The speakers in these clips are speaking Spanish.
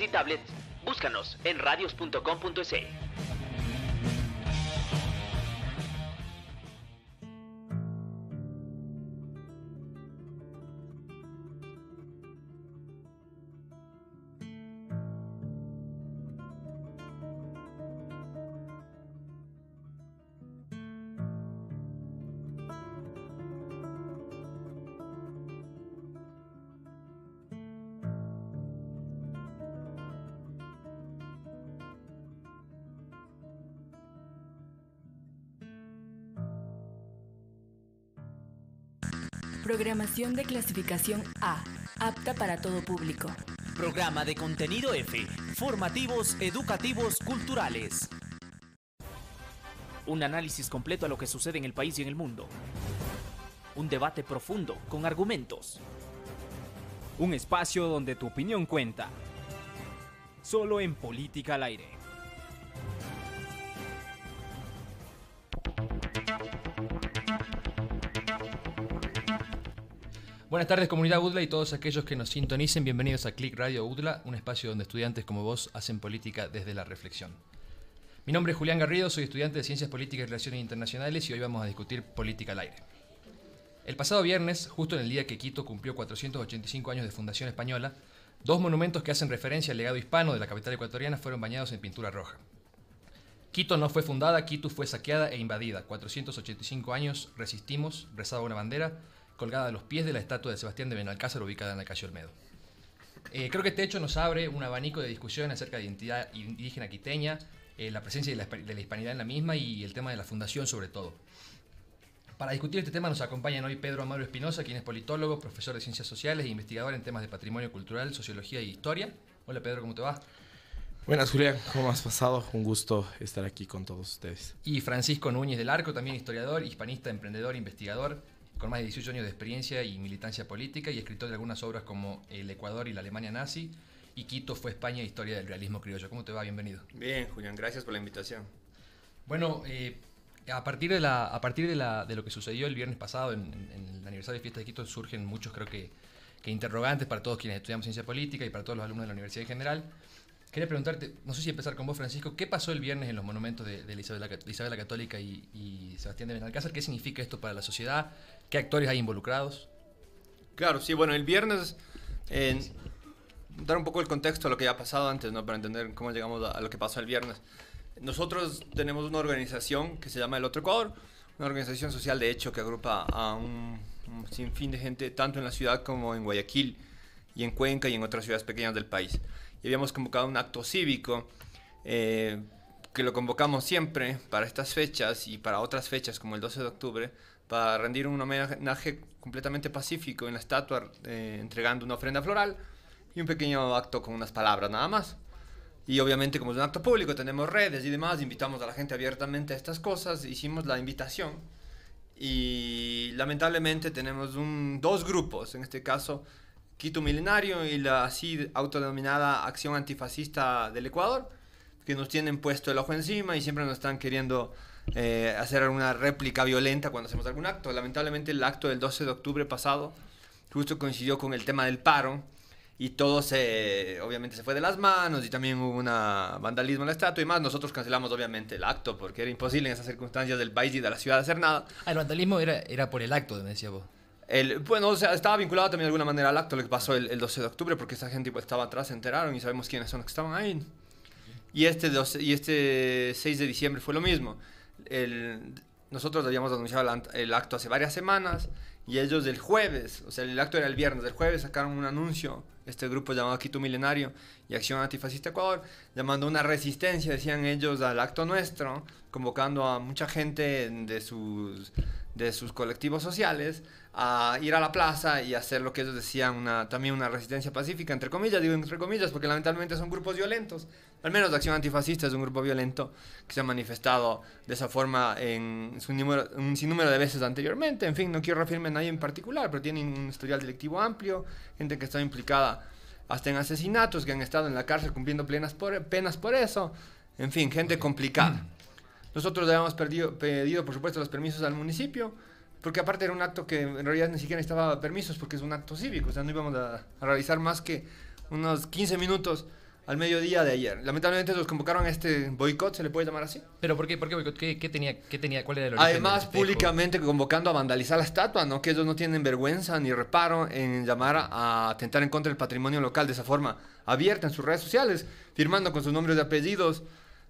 y tablets, búscanos en radios.com.es. Programación de clasificación A, apta para todo público. Programa de contenido F, formativos, educativos, culturales. Un análisis completo a lo que sucede en el país y en el mundo. Un debate profundo, con argumentos. Un espacio donde tu opinión cuenta. Solo en Política al Aire. Buenas tardes comunidad UDLA y todos aquellos que nos sintonicen. Bienvenidos a Click Radio UDLA, un espacio donde estudiantes como vos hacen política desde la reflexión. Mi nombre es Julián Garrido, soy estudiante de Ciencias Políticas y Relaciones Internacionales y hoy vamos a discutir política al aire. El pasado viernes, justo en el día que Quito cumplió 485 años de fundación española, dos monumentos que hacen referencia al legado hispano de la capital ecuatoriana fueron bañados en pintura roja. Quito no fue fundada, Quito fue saqueada e invadida. 485 años resistimos, rezaba una bandera, colgada a los pies de la estatua de Sebastián de Benalcázar ubicada en la calle Olmedo. Eh, creo que este hecho nos abre un abanico de discusión acerca de identidad indígena quiteña, eh, la presencia de la, hispanidad en la misma y el tema de la fundación sobre todo. Para discutir este tema nos acompañan hoy Pedro Amaro Espinosa, quien es politólogo, profesor de ciencias sociales e investigador en temas de patrimonio cultural, sociología e historia. Hola Pedro, ¿cómo te va? Buenas, Julián. ¿Cómo has pasado? Un gusto estar aquí con todos ustedes. Y Francisco Núñez del Arco, también historiador, hispanista, emprendedor, investigador con más de 18 años de experiencia y militancia política y escritor de algunas obras como El Ecuador y la Alemania nazi y Quito fue España, historia del realismo criollo. ¿Cómo te va? Bienvenido. Bien, Julián, gracias por la invitación. Bueno, eh, a partir, de, la, a partir de, lo que sucedió el viernes pasado en, el aniversario de Fiesta de Quito surgen muchos, creo que, que interrogantes para todos quienes estudiamos ciencia política y para todos los alumnos de la universidad en general. Quería preguntarte, no sé si empezar con vos, Francisco, ¿qué pasó el viernes en los monumentos de, de Isabel, la, Católica y, Sebastián de Benalcázar? ¿Qué significa esto para la sociedad? ¿Qué actores hay involucrados? Claro, sí, bueno, el viernes, dar un poco el contexto a lo que ya ha pasado antes, ¿no? Para entender cómo llegamos a, lo que pasó el viernes. Nosotros tenemos una organización que se llama El Otro Ecuador, una organización social de hecho que agrupa a un, un sinfín de gente, tanto en la ciudad como en Guayaquil y en Cuenca y en otras ciudades pequeñas del país y habíamos convocado un acto cívico eh, que lo convocamos siempre para estas fechas y para otras fechas como el 12 de octubre para rendir un homenaje completamente pacífico en la estatua eh, entregando una ofrenda floral y un pequeño acto con unas palabras nada más. Y obviamente como es un acto público tenemos redes y demás, invitamos a la gente abiertamente a estas cosas, hicimos la invitación y lamentablemente tenemos un, dos grupos, en este caso Quito Milenario y la así autodenominada Acción Antifascista del Ecuador, que nos tienen puesto el ojo encima y siempre nos están queriendo eh, hacer alguna réplica violenta cuando hacemos algún acto. Lamentablemente el acto del 12 de octubre pasado justo coincidió con el tema del paro y todo se, obviamente se fue de las manos y también hubo un vandalismo en la estatua y más. Nosotros cancelamos obviamente el acto porque era imposible en esas circunstancias del país y de la ciudad hacer nada. Ah, el vandalismo era, era por el acto, me decía vos bueno, o sea, estaba vinculado también de alguna manera al acto, lo que pasó el, 12 de octubre, porque esa gente pues, estaba atrás, se enteraron y sabemos quiénes son los que estaban ahí. Y este, y este 6 de diciembre fue lo mismo. nosotros habíamos anunciado el, acto hace varias semanas y ellos del jueves, o sea, el acto era el viernes, del jueves sacaron un anuncio, este grupo llamado Quito Milenario y Acción Antifascista Ecuador, llamando una resistencia, decían ellos, al acto nuestro, convocando a mucha gente de sus, de sus colectivos sociales a ir a la plaza y hacer lo que ellos decían, una, también una resistencia pacífica, entre comillas, digo entre comillas, porque lamentablemente son grupos violentos. Al menos la Acción Antifascista es un grupo violento que se ha manifestado de esa forma en número, un sinnúmero de veces anteriormente. En fin, no quiero referirme a nadie en particular, pero tienen un historial delictivo amplio, gente que está implicada hasta en asesinatos, que han estado en la cárcel cumpliendo plenas penas por eso. En fin, gente complicada. Nosotros habíamos pedido, por supuesto, los permisos al municipio porque aparte era un acto que en realidad ni siquiera estaba permisos, porque es un acto cívico, o sea, no íbamos a, realizar más que unos 15 minutos al mediodía de ayer. Lamentablemente los convocaron a este boicot, se le puede llamar así. ¿Pero por qué, por qué boicot? ¿Qué, tenía, ¿Qué tenía? ¿Cuál era el origen Además, públicamente convocando a vandalizar la estatua, ¿no? Que ellos no tienen vergüenza ni reparo en llamar a atentar en contra del patrimonio local de esa forma abierta en sus redes sociales, firmando con sus nombres y apellidos,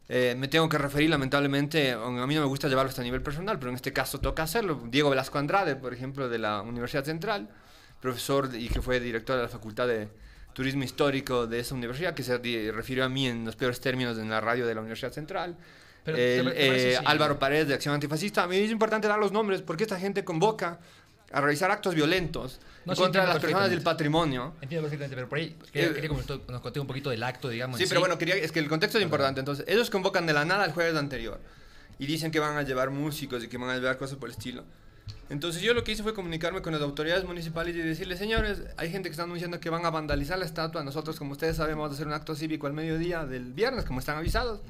eh, me tengo que referir, lamentablemente, a mí no me gusta llevarlo hasta a nivel personal, pero en este caso toca hacerlo. Diego Velasco Andrade, por ejemplo, de la Universidad Central, profesor y que fue director de la Facultad de Turismo Histórico de esa universidad, que se refirió a mí en los peores términos en la radio de la Universidad Central. Eh, Álvaro Paredes de Acción Antifascista. A mí es importante dar los nombres porque esta gente convoca a realizar actos violentos contra las personas del patrimonio. Entiendo perfectamente, pero por ahí pues, eh, quería, que nos conté un poquito del acto, digamos. Sí, pero bueno, quería, es que el contexto es importante. Entonces, ellos convocan de la nada el jueves anterior y dicen que van a llevar músicos y que van a llevar cosas por el estilo. Entonces yo lo que hice fue comunicarme con las autoridades municipales y decirles, señores, hay gente que está anunciando que van a vandalizar la estatua. Nosotros, como ustedes saben, vamos a hacer un acto cívico al mediodía del viernes, como están avisados.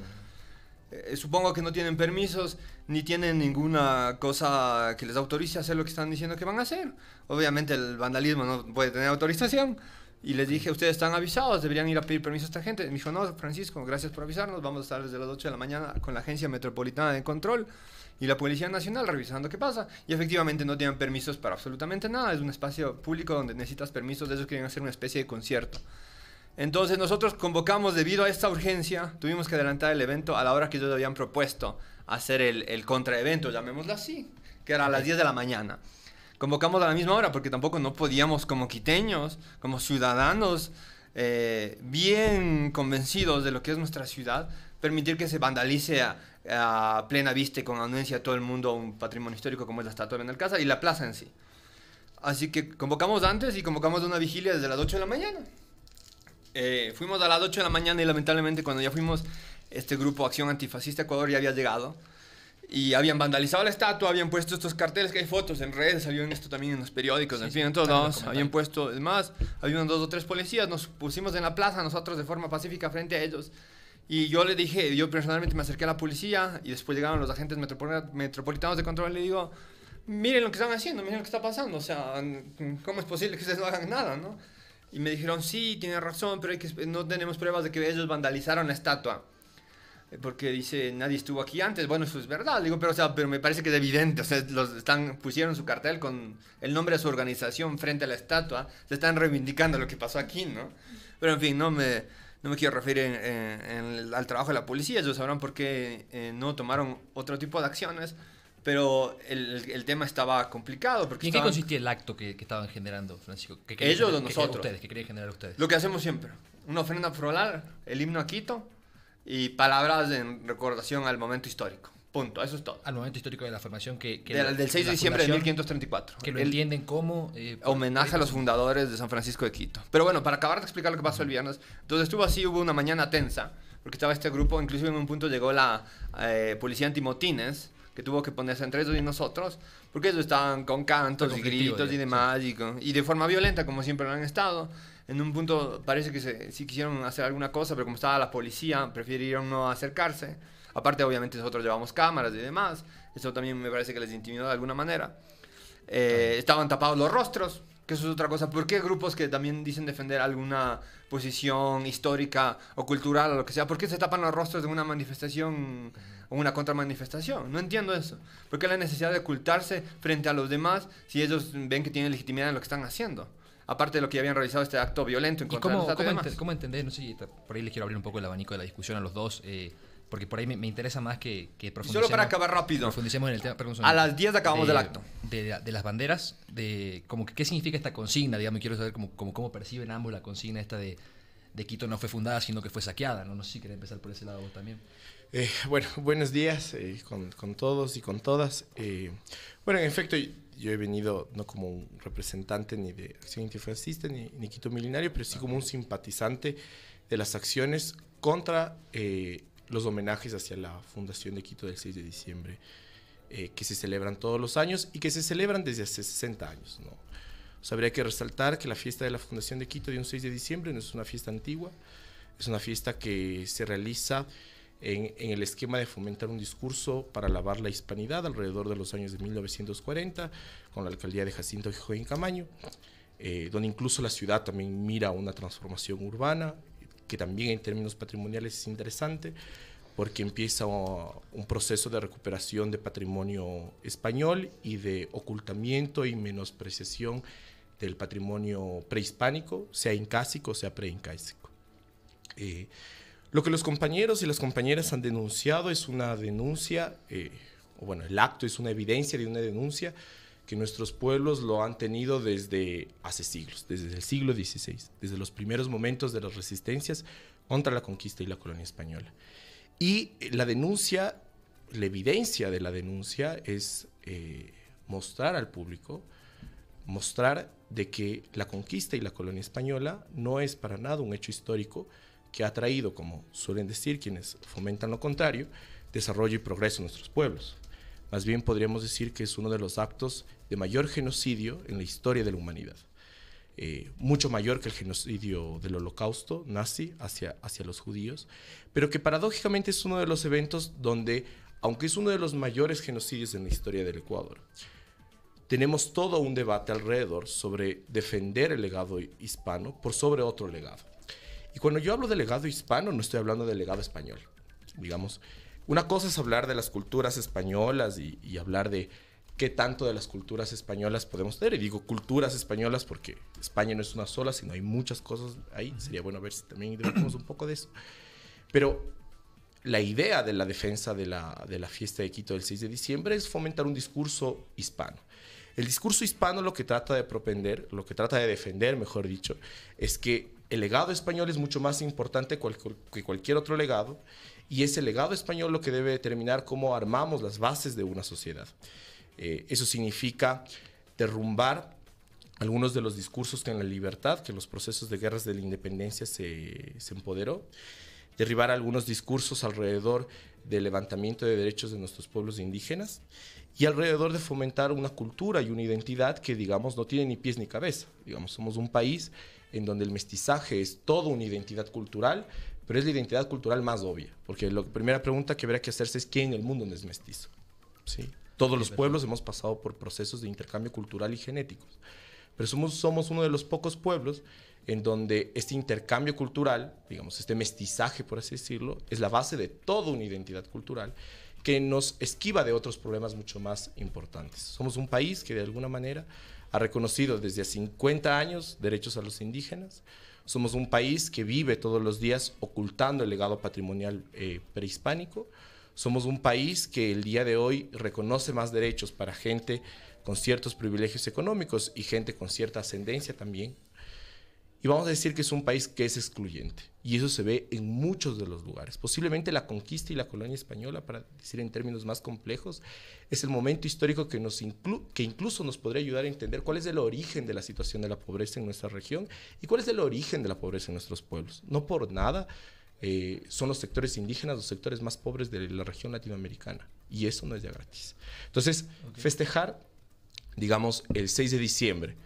Eh, supongo que no tienen permisos ni tienen ninguna cosa que les autorice a hacer lo que están diciendo que van a hacer. Obviamente el vandalismo no puede tener autorización. Y les dije, ustedes están avisados, deberían ir a pedir permiso a esta gente. Me dijo, no, Francisco, gracias por avisarnos. Vamos a estar desde las 8 de la mañana con la Agencia Metropolitana de Control y la Policía Nacional revisando qué pasa. Y efectivamente no tienen permisos para absolutamente nada. Es un espacio público donde necesitas permisos. De eso quieren hacer una especie de concierto. Entonces nosotros convocamos, debido a esta urgencia, tuvimos que adelantar el evento a la hora que ellos habían propuesto hacer el, contraevento, llamémoslo así, que era a las 10 de la mañana. Convocamos a la misma hora porque tampoco no podíamos como quiteños, como ciudadanos eh, bien convencidos de lo que es nuestra ciudad, permitir que se vandalice a, plena vista y con anuencia a todo el mundo un patrimonio histórico como es la estatua de casa y la plaza en sí. Así que convocamos antes y convocamos una vigilia desde las 8 de la mañana. Eh, fuimos a las 8 de la mañana y lamentablemente cuando ya fuimos, este grupo Acción Antifascista Ecuador ya había llegado. Y habían vandalizado la estatua, habían puesto estos carteles que hay fotos en redes, salió en esto también en los periódicos, en fin, en todos lados. Habían puesto, es había unos dos o tres policías, nos pusimos en la plaza nosotros de forma pacífica frente a ellos. Y yo le dije, yo personalmente me acerqué a la policía y después llegaron los agentes metropolitanos de control y le digo, miren lo que están haciendo, miren lo que está pasando, o sea, ¿cómo es posible que ustedes no hagan nada, no? Y me dijeron, sí, tiene razón, pero que, no tenemos pruebas de que ellos vandalizaron la estatua. Eh, porque dice, nadie estuvo aquí antes. Bueno, eso es verdad. Digo, pero, sea, pero me parece que es evidente. los están, pusieron su cartel con el nombre de su organización frente a la estatua. Se están reivindicando lo que pasó aquí, ¿no? Pero en fin, no me, no me quiero referir al trabajo de la policía. Ellos sabrán por qué eh, no tomaron otro tipo de acciones. Pero el, tema estaba complicado. Porque ¿Y en qué consistía el acto que, estaban generando, Francisco? Que Ellos o nosotros. Que, querían generar ustedes. Lo que hacemos siempre. Una ofrenda floral, el himno a Quito y palabras en recordación al momento histórico. Punto, eso es todo. Al momento histórico de la formación que... que del 6 de diciembre de 1534. Que lo entienden como... Eh, homenaje a los eh, fundadores de San Francisco de Quito. Pero bueno, para acabar de explicar lo que pasó el viernes, entonces estuvo así, hubo una mañana tensa, porque estaba este grupo, inclusive en un punto llegó la eh, policía antimotines, que tuvo que ponerse entre ellos y nosotros, porque ellos estaban con cantos y gritos y demás, y, de forma violenta, como siempre lo han estado. En un punto parece que sí quisieron hacer alguna cosa, pero como estaba la policía, prefirieron no acercarse. Aparte, obviamente, nosotros llevamos cámaras y demás. Eso también me parece que les intimidó de alguna manera. Eh, estaban tapados los rostros, que eso es otra cosa. ¿Por qué grupos que también dicen defender alguna posición histórica o cultural o lo que sea, por qué se tapan los rostros de una manifestación o una contramanifestación. No entiendo eso. ¿Por qué la necesidad de ocultarse frente a los demás si ellos ven que tienen legitimidad en lo que están haciendo? Aparte de lo que habían realizado este acto violento en contra cómo, de cómo, cómo entendés? por ahí les quiero abrir un poco el abanico de la discusión a los dos. Eh, porque por ahí me, interesa más que, que, profundicemos. Solo para acabar rápido. a las 10 acabamos del acto. De, las banderas, de como qué significa esta consigna, digamos, quiero saber cómo, cómo, perciben ambos la consigna esta de, de Quito no fue fundada, sino que fue saqueada. No, no sé si querés empezar por ese lado vos también. Eh, bueno, buenos días eh, con, todos y con todas. Eh, bueno, en efecto, yo he venido no como un representante ni de Acción Antifascista ni, Quito Milenario, pero sí como un simpatizante de las acciones contra los homenajes hacia la Fundación de Quito del 6 de diciembre, que se celebran todos los años y que se celebran desde hace 60 años. habría que resaltar que la fiesta de la Fundación de Quito de un 6 de diciembre no es una fiesta antigua, es una fiesta que se realiza en, el esquema de fomentar un discurso para lavar la hispanidad alrededor de los años de 1940 con la alcaldía de Jacinto Joaquín Camaño, eh, donde incluso la ciudad también mira una transformación urbana, que también en términos patrimoniales es interesante, porque empieza un proceso de recuperación de patrimonio español y de ocultamiento y menospreciación del patrimonio prehispánico, sea incásico, sea preincásico. Eh, lo que los compañeros y las compañeras han denunciado es una denuncia, eh, o bueno, el acto es una evidencia de una denuncia que nuestros pueblos lo han tenido desde hace siglos, desde el siglo XVI, desde los primeros momentos de las resistencias contra la conquista y la colonia española. Y la denuncia, la evidencia de la denuncia es eh, mostrar al público, mostrar de que la conquista y la colonia española no es para nada un hecho histórico, que ha traído, como suelen decir quienes fomentan lo contrario, desarrollo y progreso en nuestros pueblos. Más bien podríamos decir que es uno de los actos de mayor genocidio en la historia de la humanidad. Eh, mucho mayor que el genocidio del holocausto nazi hacia, hacia los judíos, pero que paradójicamente es uno de los eventos donde, aunque es uno de los mayores genocidios en la historia del Ecuador, tenemos todo un debate alrededor sobre defender el legado hispano por sobre otro legado. Y cuando yo hablo de legado hispano, no estoy hablando de legado español. Digamos, una cosa es hablar de las culturas españolas y, hablar de qué tanto de las culturas españolas podemos tener. Y digo culturas españolas porque España no es una sola, sino hay muchas cosas ahí. Sería bueno ver si también debatimos un poco de eso. Pero la idea de la defensa de la, de la fiesta de Quito del 6 de diciembre es fomentar un discurso hispano. El discurso hispano lo que trata de propender, lo que trata de defender, mejor dicho, es que el legado español es mucho más importante que cualquier otro legado y ese legado español lo que debe determinar cómo armamos las bases de una sociedad. Eh, eso significa derrumbar algunos de los discursos que en la libertad, que en los procesos de guerras de la independencia se, se empoderó, derribar algunos discursos alrededor del levantamiento de derechos de nuestros pueblos indígenas y alrededor de fomentar una cultura y una identidad que, digamos, no tiene ni pies ni cabeza. Digamos, somos un país en donde el mestizaje es toda una identidad cultural, pero es la identidad cultural más obvia, porque la primera pregunta que habrá que hacerse es quién en el mundo no es mestizo. ¿sí? Todos los pueblos hemos pasado por procesos de intercambio cultural y genético. pero somos, somos uno de los pocos pueblos en donde este intercambio cultural, digamos, este mestizaje, por así decirlo, es la base de toda una identidad cultural que nos esquiva de otros problemas mucho más importantes. Somos un país que de alguna manera ha reconocido desde hace 50 años derechos a los indígenas. Somos un país que vive todos los días ocultando el legado patrimonial eh, prehispánico. Somos un país que el día de hoy reconoce más derechos para gente con ciertos privilegios económicos y gente con cierta ascendencia también y vamos a decir que es un país que es excluyente. Y eso se ve en muchos de los lugares. Posiblemente la conquista y la colonia española, para decir en términos más complejos, es el momento histórico que, nos que incluso nos podría ayudar a entender cuál es el origen de la situación de la pobreza en nuestra región y cuál es el origen de la pobreza en nuestros pueblos. No por nada eh, son los sectores indígenas los sectores más pobres de la región latinoamericana. Y eso no es ya gratis. Entonces, festejar, digamos, el 6 de diciembre,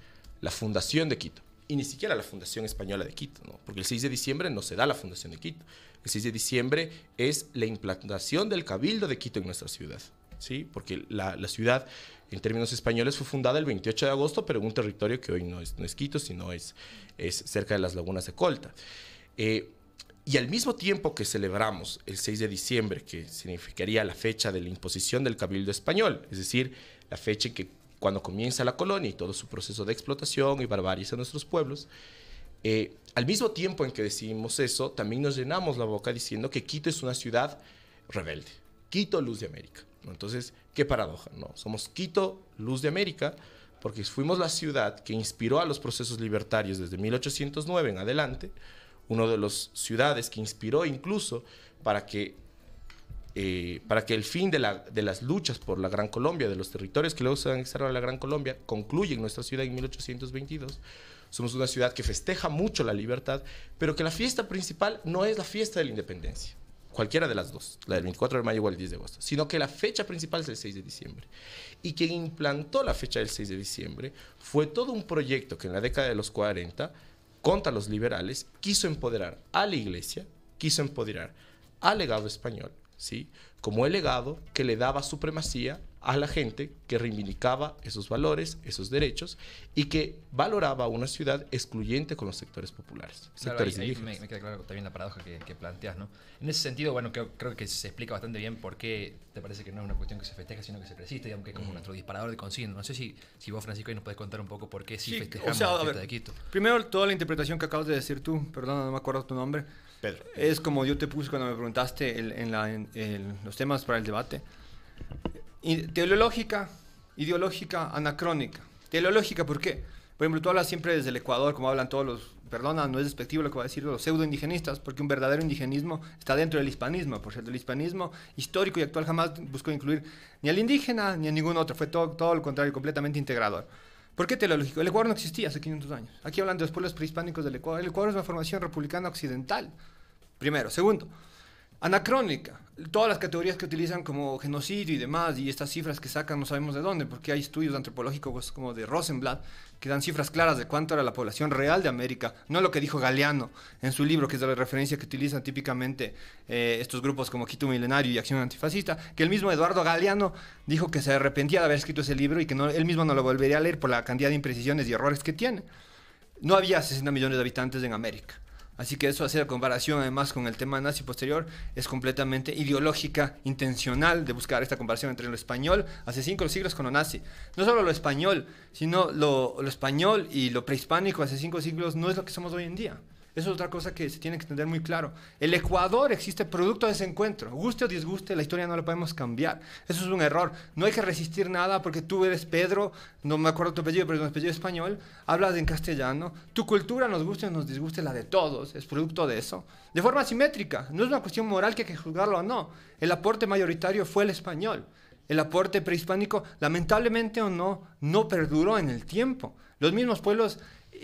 la fundación de Quito y ni siquiera la Fundación Española de Quito, porque el 6 de diciembre no se da la Fundación de Quito. El 6 de diciembre es la implantación del Cabildo de Quito en nuestra ciudad, ¿sí? porque la, ciudad, en términos españoles, fue fundada el 28 de agosto, pero en un territorio que hoy no es, Quito, sino es, es cerca de las lagunas de Colta. Eh, y al mismo tiempo que celebramos el 6 de diciembre, que significaría la fecha de la imposición del Cabildo Español, es decir, la fecha en que cuando comienza la colonia y todo su proceso de explotación y barbarie a nuestros pueblos, eh, al mismo tiempo en que decimos eso, también nos llenamos la boca diciendo que Quito es una ciudad rebelde. Quito, luz de América. Entonces, qué paradoja, ¿no? Somos Quito, luz de América, porque fuimos la ciudad que inspiró a los procesos libertarios desde 1809 en adelante, uno de las ciudades que inspiró incluso para que eh, para que el fin de, las luchas por la Gran Colombia, de los territorios que luego se han a la Gran Colombia, concluye en nuestra ciudad en 1822. Somos una ciudad que festeja mucho la libertad, pero que la fiesta principal no es la fiesta de la independencia, cualquiera de las dos, la del 24 de mayo o el 10 de agosto, sino que la fecha principal es el 6 de diciembre. Y quien implantó la fecha del 6 de diciembre fue todo un proyecto que en la década de los 40, contra los liberales, quiso empoderar a la iglesia, quiso empoderar al legado español, ¿sí? como el legado que le daba supremacía a la gente que reivindicaba esos valores, esos derechos y que valoraba una ciudad excluyente con los sectores populares, me, queda claro también la paradoja que, planteas, ¿no? En ese sentido, bueno, creo, que se explica bastante bien por qué te parece que no es una cuestión que se festeja, sino que se presiste, es como un nuestro disparador de consigna. No sé si, si vos, Francisco, ahí nos puedes contar un poco por qué sí, festejamos de Quito. Primero, toda la interpretación que acabas de decir tú, perdón, no me acuerdo tu nombre, es como yo te puse cuando me preguntaste en, los temas para el debate. Teológica, ideológica, anacrónica. Teológica, ¿por qué? Por ejemplo, tú hablas siempre desde el Ecuador, como hablan todos los, perdona, no es despectivo lo que va a decir, los pseudo-indigenistas, porque un verdadero indigenismo está dentro del hispanismo. Por cierto, el hispanismo histórico y actual jamás buscó incluir ni al indígena ni a ningún otro, fue todo, todo lo contrario, completamente integrador. ¿Por qué teleológico? El Ecuador no existía hace 500 años. Aquí hablan de los pueblos prehispánicos del Ecuador. El Ecuador es una formación republicana occidental. Primero. Segundo, anacrónica. Todas las categorías que utilizan como genocidio y demás, y estas cifras que sacan no sabemos de dónde, porque hay estudios antropológicos como de Rosenblatt que dan cifras claras de cuánto era la población real de América, no lo que dijo Galeano en su libro, que es la referencia que utilizan típicamente eh, estos grupos como Quito Milenario y Acción Antifascista, que el mismo Eduardo Galeano dijo que se arrepentía de haber escrito ese libro y que no, él mismo no lo volvería a leer por la cantidad de imprecisiones y errores que tiene. No había 60 millones de habitantes en América. Así que eso hacer la comparación además con el tema nazi posterior es completamente ideológica, intencional de buscar esta comparación entre lo español hace cinco siglos con lo nazi. No solo lo español, sino lo español y lo prehispánico hace cinco siglos no es lo que somos hoy en día. Eso es otra cosa que se tiene que entender muy claro. El Ecuador existe producto de ese encuentro. Guste o disguste, la historia no la podemos cambiar. Eso es un error. No hay que resistir nada porque tú eres Pedro, no me acuerdo tu apellido, pero tu apellido español, hablas en castellano. Tu cultura, nos guste o nos disguste, la de todos, es producto de eso. De forma simétrica, no es una cuestión moral que hay que juzgarlo o no. El aporte mayoritario fue el español. El aporte prehispánico, lamentablemente o no, no perduró en el tiempo. Los mismos pueblos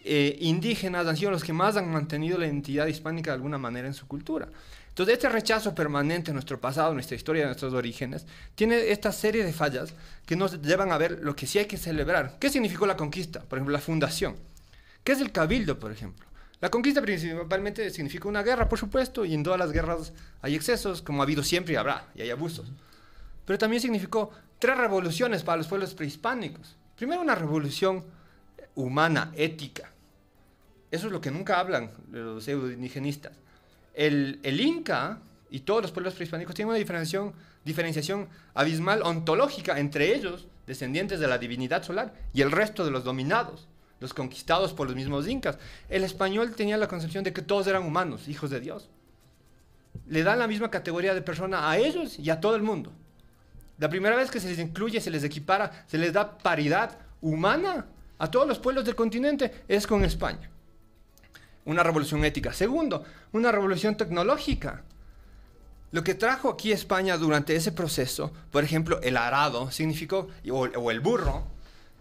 eh, indígenas han sido los que más han mantenido la identidad hispánica de alguna manera en su cultura. Entonces, este rechazo permanente a nuestro pasado, nuestra historia, nuestros orígenes, tiene esta serie de fallas que nos llevan a ver lo que sí hay que celebrar. ¿Qué significó la conquista? Por ejemplo, la fundación. ¿Qué es el cabildo, por ejemplo? La conquista principalmente significó una guerra, por supuesto, y en todas las guerras hay excesos, como ha habido siempre y habrá, y hay abusos. Pero también significó tres revoluciones para los pueblos prehispánicos. Primero una revolución humana, ética. Eso es lo que nunca hablan los pseudoindigenistas. El, el Inca y todos los pueblos prehispánicos tienen una diferenciación, diferenciación abismal ontológica entre ellos, descendientes de la divinidad solar, y el resto de los dominados, los conquistados por los mismos incas. El español tenía la concepción de que todos eran humanos, hijos de Dios. Le dan la misma categoría de persona a ellos y a todo el mundo. La primera vez que se les incluye, se les equipara, se les da paridad humana a todos los pueblos del continente es con España. Una revolución ética. Segundo, una revolución tecnológica. Lo que trajo aquí España durante ese proceso, por ejemplo, el arado significó, o, el burro,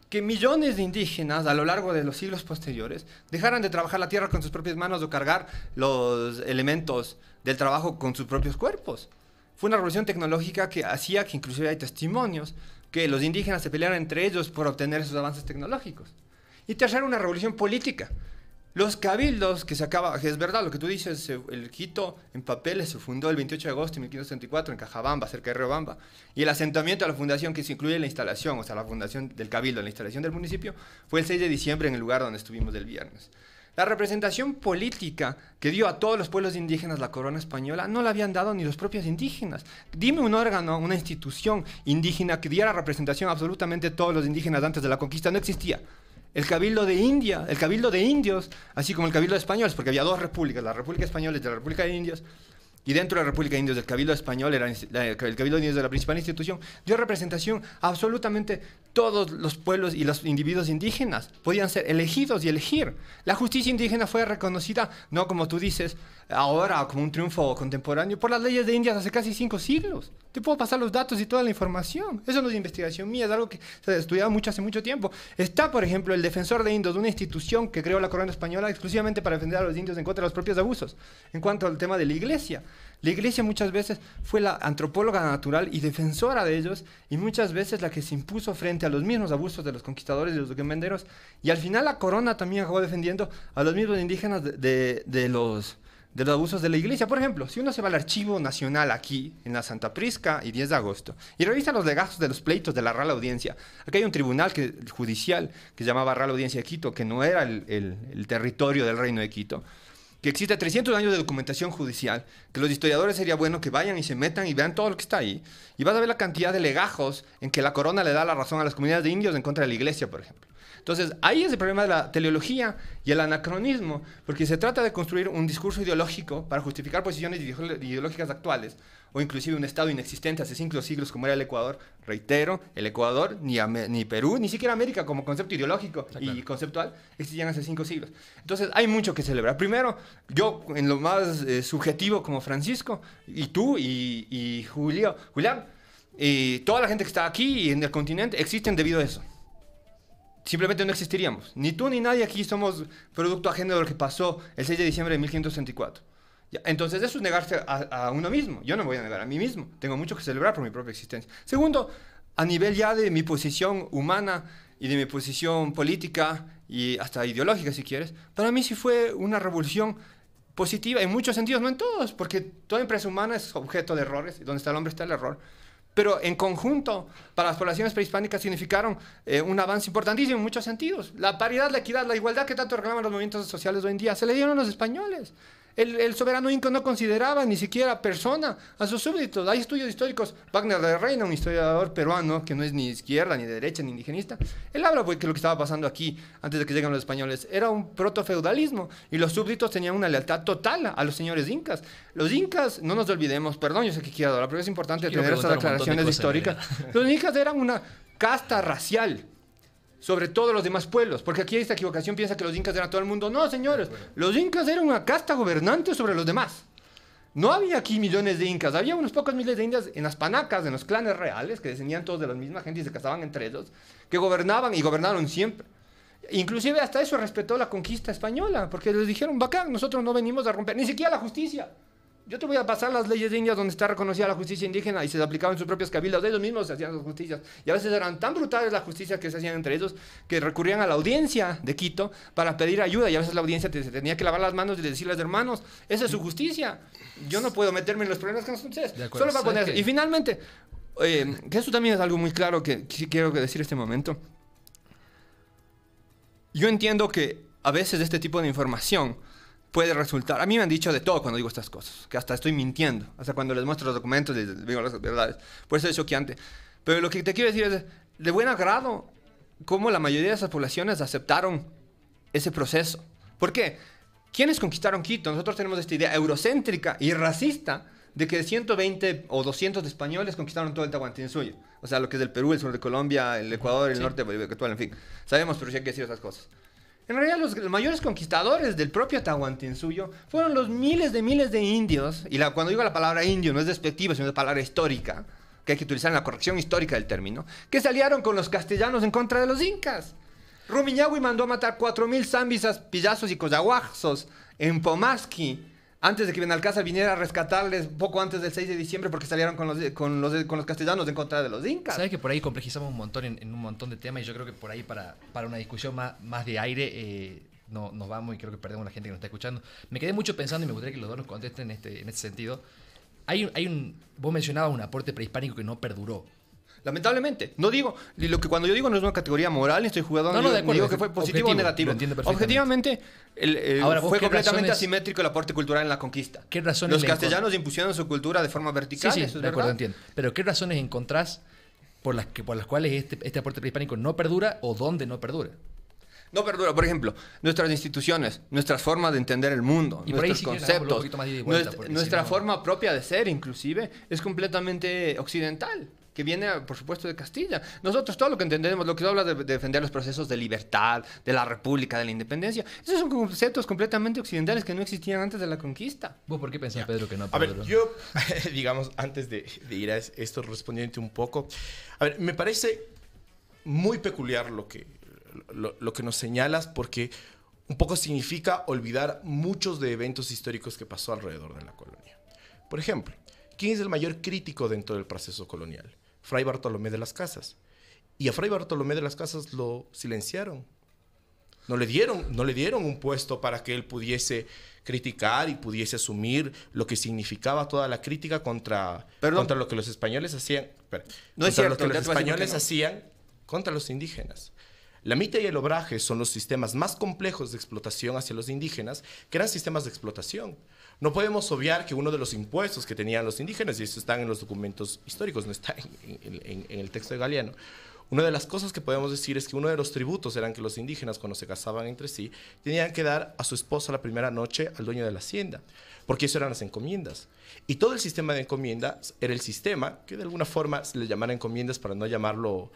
que millones de indígenas a lo largo de los siglos posteriores dejaran de trabajar la tierra con sus propias manos o cargar los elementos del trabajo con sus propios cuerpos. Fue una revolución tecnológica que hacía que inclusive hay testimonios que los indígenas se pelearon entre ellos por obtener esos avances tecnológicos. Y tercero, una revolución política. Los cabildos que se acaba, es verdad lo que tú dices, el Quito en papeles se fundó el 28 de agosto de 1534 en Cajabamba, cerca de Riobamba, y el asentamiento a la fundación que se incluye en la instalación, o sea, la fundación del cabildo, la instalación del municipio, fue el 6 de diciembre en el lugar donde estuvimos del viernes. La representación política que dio a todos los pueblos indígenas la corona española no la habían dado ni los propios indígenas. Dime un órgano, una institución indígena que diera representación absolutamente a todos los indígenas antes de la conquista, no existía. El Cabildo de India, el Cabildo de Indios, así como el Cabildo de Españoles, porque había dos repúblicas, la República Española y la República de Indios, y dentro de la República de Indios, el Cabildo Español, era, el Cabildo de Indios la principal institución, dio representación a absolutamente todos los pueblos y los individuos indígenas. Podían ser elegidos y elegir. La justicia indígena fue reconocida, no como tú dices, ahora como un triunfo contemporáneo por las leyes de Indias hace casi cinco siglos. Te puedo pasar los datos y toda la información. Eso no es investigación mía, es algo que se ha estudiado mucho hace mucho tiempo. Está, por ejemplo, el defensor de indios, una institución que creó la corona española exclusivamente para defender a los indios en contra de los propios abusos. En cuanto al tema de la iglesia, la iglesia muchas veces fue la antropóloga natural y defensora de ellos y muchas veces la que se impuso frente a los mismos abusos de los conquistadores y los documenteros. Y al final la corona también acabó defendiendo a los mismos indígenas de los de los abusos de la iglesia. Por ejemplo, si uno se va al Archivo Nacional aquí, en la Santa Prisca y 10 de agosto, y revisa los legajos de los pleitos de la Real Audiencia, aquí hay un tribunal judicial que llamaba Real Audiencia de Quito, que no era el territorio del Reino de Quito que exista 300 años de documentación judicial, que los historiadores sería bueno que vayan y se metan y vean todo lo que está ahí, y vas a ver la cantidad de legajos en que la corona le da la razón a las comunidades de indios en contra de la iglesia, por ejemplo. Entonces, ahí es el problema de la teleología y el anacronismo, porque se trata de construir un discurso ideológico para justificar posiciones ideológicas actuales, o inclusive un Estado inexistente hace cinco siglos como era el Ecuador. Reitero, el Ecuador, ni, ni Perú, ni siquiera América como concepto ideológico y conceptual existían hace cinco siglos. Entonces hay mucho que celebrar. Primero, yo en lo más eh, subjetivo como Francisco, y tú y, Julio, Julián, y toda la gente que está aquí y en el continente existen debido a eso simplemente no existiríamos. Ni tú ni nadie aquí somos producto ajeno de lo que pasó el 6 de diciembre de 1564. Entonces eso es negarse a, uno mismo. Yo no voy a negar a mí mismo. Tengo mucho que celebrar por mi propia existencia. Segundo, a nivel ya de mi posición humana y de mi posición política y hasta ideológica, si quieres, para mí sí fue una revolución positiva en muchos sentidos, no en todos, porque toda empresa humana es objeto de errores, y donde está el hombre está el error. Pero en conjunto, para las poblaciones prehispánicas significaron eh, un avance importantísimo en muchos sentidos. La paridad, la equidad, la igualdad que tanto reclaman los movimientos sociales hoy en día, se le dieron a los españoles. El, soberano inca no consideraba ni siquiera persona a sus súbditos. Hay estudios históricos. Wagner de Reina, un historiador peruano que no es ni izquierda, ni derecha, ni indigenista. Él habla pues, que lo que estaba pasando aquí antes de que llegaran los españoles era un protofeudalismo y los súbditos tenían una lealtad total a los señores incas. Los incas, no nos olvidemos, perdón, yo sé que quiero hablar, pero es importante tener esas declaraciones históricas. ¿eh? Los incas eran una casta racial sobre todos los demás pueblos, porque aquí hay esta equivocación, piensa que los incas eran todo el mundo. No, señores, los incas eran una casta gobernante sobre los demás. No había aquí millones de incas, había unos pocos miles de indias en las panacas, en los clanes reales, que descendían todos de la misma gente y se casaban entre ellos, que gobernaban y gobernaron siempre. Inclusive hasta eso respetó la conquista española, porque les dijeron, bacán, nosotros no venimos a romper, ni siquiera la justicia. Yo te voy a pasar las leyes indias donde está reconocida la justicia indígena y se aplicaba en sus propios cabildos. Ellos mismos se hacían las justicias. Y a veces eran tan brutales las justicias que se hacían entre ellos que recurrían a la audiencia de Quito para pedir ayuda. Y a veces la audiencia se tenía que lavar las manos y decirles, hermanos, esa es su justicia. Yo no puedo meterme en los problemas que ustedes. Solo poner. Y finalmente, eh, que eso también es algo muy claro que, que quiero decir este momento. Yo entiendo que a veces este tipo de información puede resultar. A mí me han dicho de todo cuando digo estas cosas, que hasta estoy mintiendo. Hasta cuando les muestro los documentos les digo las verdades. Por eso es Pero lo que te quiero decir es, de buen agrado, cómo la mayoría de esas poblaciones aceptaron ese proceso. ¿Por qué? ¿Quiénes conquistaron Quito? Nosotros tenemos esta idea eurocéntrica y racista de que 120 o 200 españoles conquistaron todo el Tahuantinsuyo. O sea, lo que es del Perú, el sur de Colombia, el Ecuador, el norte de Bolivia, en fin. Sabemos, pero sí hay que decir esas cosas. En realidad los, mayores conquistadores del propio Tahuantinsuyo fueron los miles de miles de indios, y la, cuando digo la palabra indio no es despectiva, sino es palabra histórica, que hay que utilizar en la corrección histórica del término, que se aliaron con los castellanos en contra de los incas. Rumiñahui mandó a matar 4.000 zambisas, pillazos y coyahuazos en Pomaski, antes de que Benalcázar viniera a rescatarles poco antes del 6 de diciembre porque salieron con los, con los, con los castellanos en contra de los incas. Sabes que por ahí complejizamos un montón en, un montón de temas y yo creo que por ahí para, para una discusión más, más de aire eh, no, nos vamos y creo que perdemos a la gente que nos está escuchando. Me quedé mucho pensando y me gustaría que los dos nos contesten en este, en este sentido. Hay, hay un, vos mencionabas un aporte prehispánico que no perduró. Lamentablemente. No digo, lo que cuando yo digo no es una categoría moral, estoy jugando, no, no, digo, digo que fue positivo o negativo. Objetivamente, eh, fue completamente asimétrico el aporte cultural en la conquista. ¿Qué razones Los castellanos impusieron su cultura de forma vertical. Sí, eso es de acuerdo, entiendo. Pero ¿qué razones encontrás por las, que, por las cuales este, este, aporte prehispánico no perdura o dónde no perdura? No perdura, por ejemplo, nuestras instituciones, nuestras formas de entender el mundo, nuestros conceptos, nuestra, forma propia de ser, inclusive, es completamente occidental viene, por supuesto, de Castilla. Nosotros todo lo que entendemos, lo que tú hablas de, defender los procesos de libertad, de la república, de la independencia, esos son conceptos completamente occidentales que no existían antes de la conquista. ¿Vos por qué pensás, Pedro, que no? A ver, yo, digamos, antes de, ir a esto respondiéndote un poco, a ver, me parece muy peculiar lo que, lo, que nos señalas porque un poco significa olvidar muchos de eventos históricos que pasó alrededor de la colonia. Por ejemplo, ¿quién es el mayor crítico dentro del proceso colonial? Fray Bartolomé de las Casas. Y a Fray Bartolomé de las Casas lo silenciaron. No le dieron, no le dieron un puesto para que él pudiese criticar y pudiese asumir lo que significaba toda la crítica contra, contra lo que los españoles hacían. que los españoles hacían contra los indígenas. La mita y el obraje son los sistemas más complejos de explotación hacia los indígenas, que eran sistemas de explotación. No podemos obviar que uno de los impuestos que tenían los indígenas, y eso está en los documentos históricos, no está en, el texto de Galeano, una de las cosas que podemos decir es que uno de los tributos eran que los indígenas cuando se casaban entre sí tenían que dar a su esposa la primera noche al dueño de la hacienda, porque eso eran las encomiendas. Y todo el sistema de encomiendas era el sistema que de alguna forma se le llamara encomiendas para no llamarlo...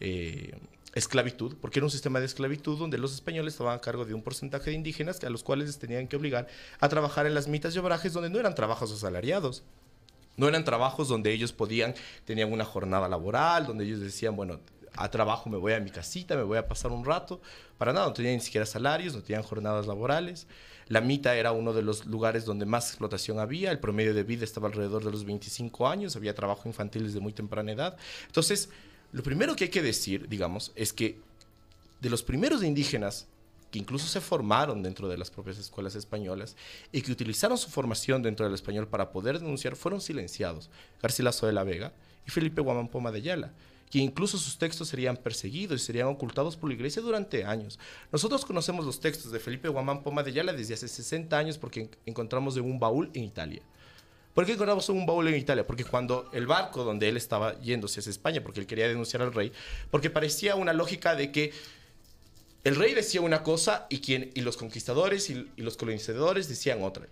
Eh, esclavitud, porque era un sistema de esclavitud donde los españoles estaban a cargo de un porcentaje de indígenas a los cuales les tenían que obligar a trabajar en las mitas y obrajes donde no eran trabajos asalariados. No eran trabajos donde ellos podían, tenían una jornada laboral, donde ellos decían, bueno, a trabajo me voy a mi casita, me voy a pasar un rato. Para nada, no tenían ni siquiera salarios, no tenían jornadas laborales. La mita era uno de los lugares donde más explotación había, el promedio de vida estaba alrededor de los 25 años, había trabajo infantil desde muy temprana edad. Entonces, lo primero que hay que decir, digamos, es que de los primeros indígenas que incluso se formaron dentro de las propias escuelas españolas y que utilizaron su formación dentro del español para poder denunciar, fueron silenciados. Garcilaso de la Vega y Felipe Guamán Poma de Ayala que incluso sus textos serían perseguidos y serían ocultados por la iglesia durante años. Nosotros conocemos los textos de Felipe Guamán Poma de Ayala desde hace 60 años porque encontramos de un baúl en Italia. ¿Por qué encontramos un baúl en Italia? Porque cuando el barco donde él estaba yéndose hacia España, porque él quería denunciar al rey, porque parecía una lógica de que el rey decía una cosa y, quien, y los conquistadores y, los colonizadores decían otra.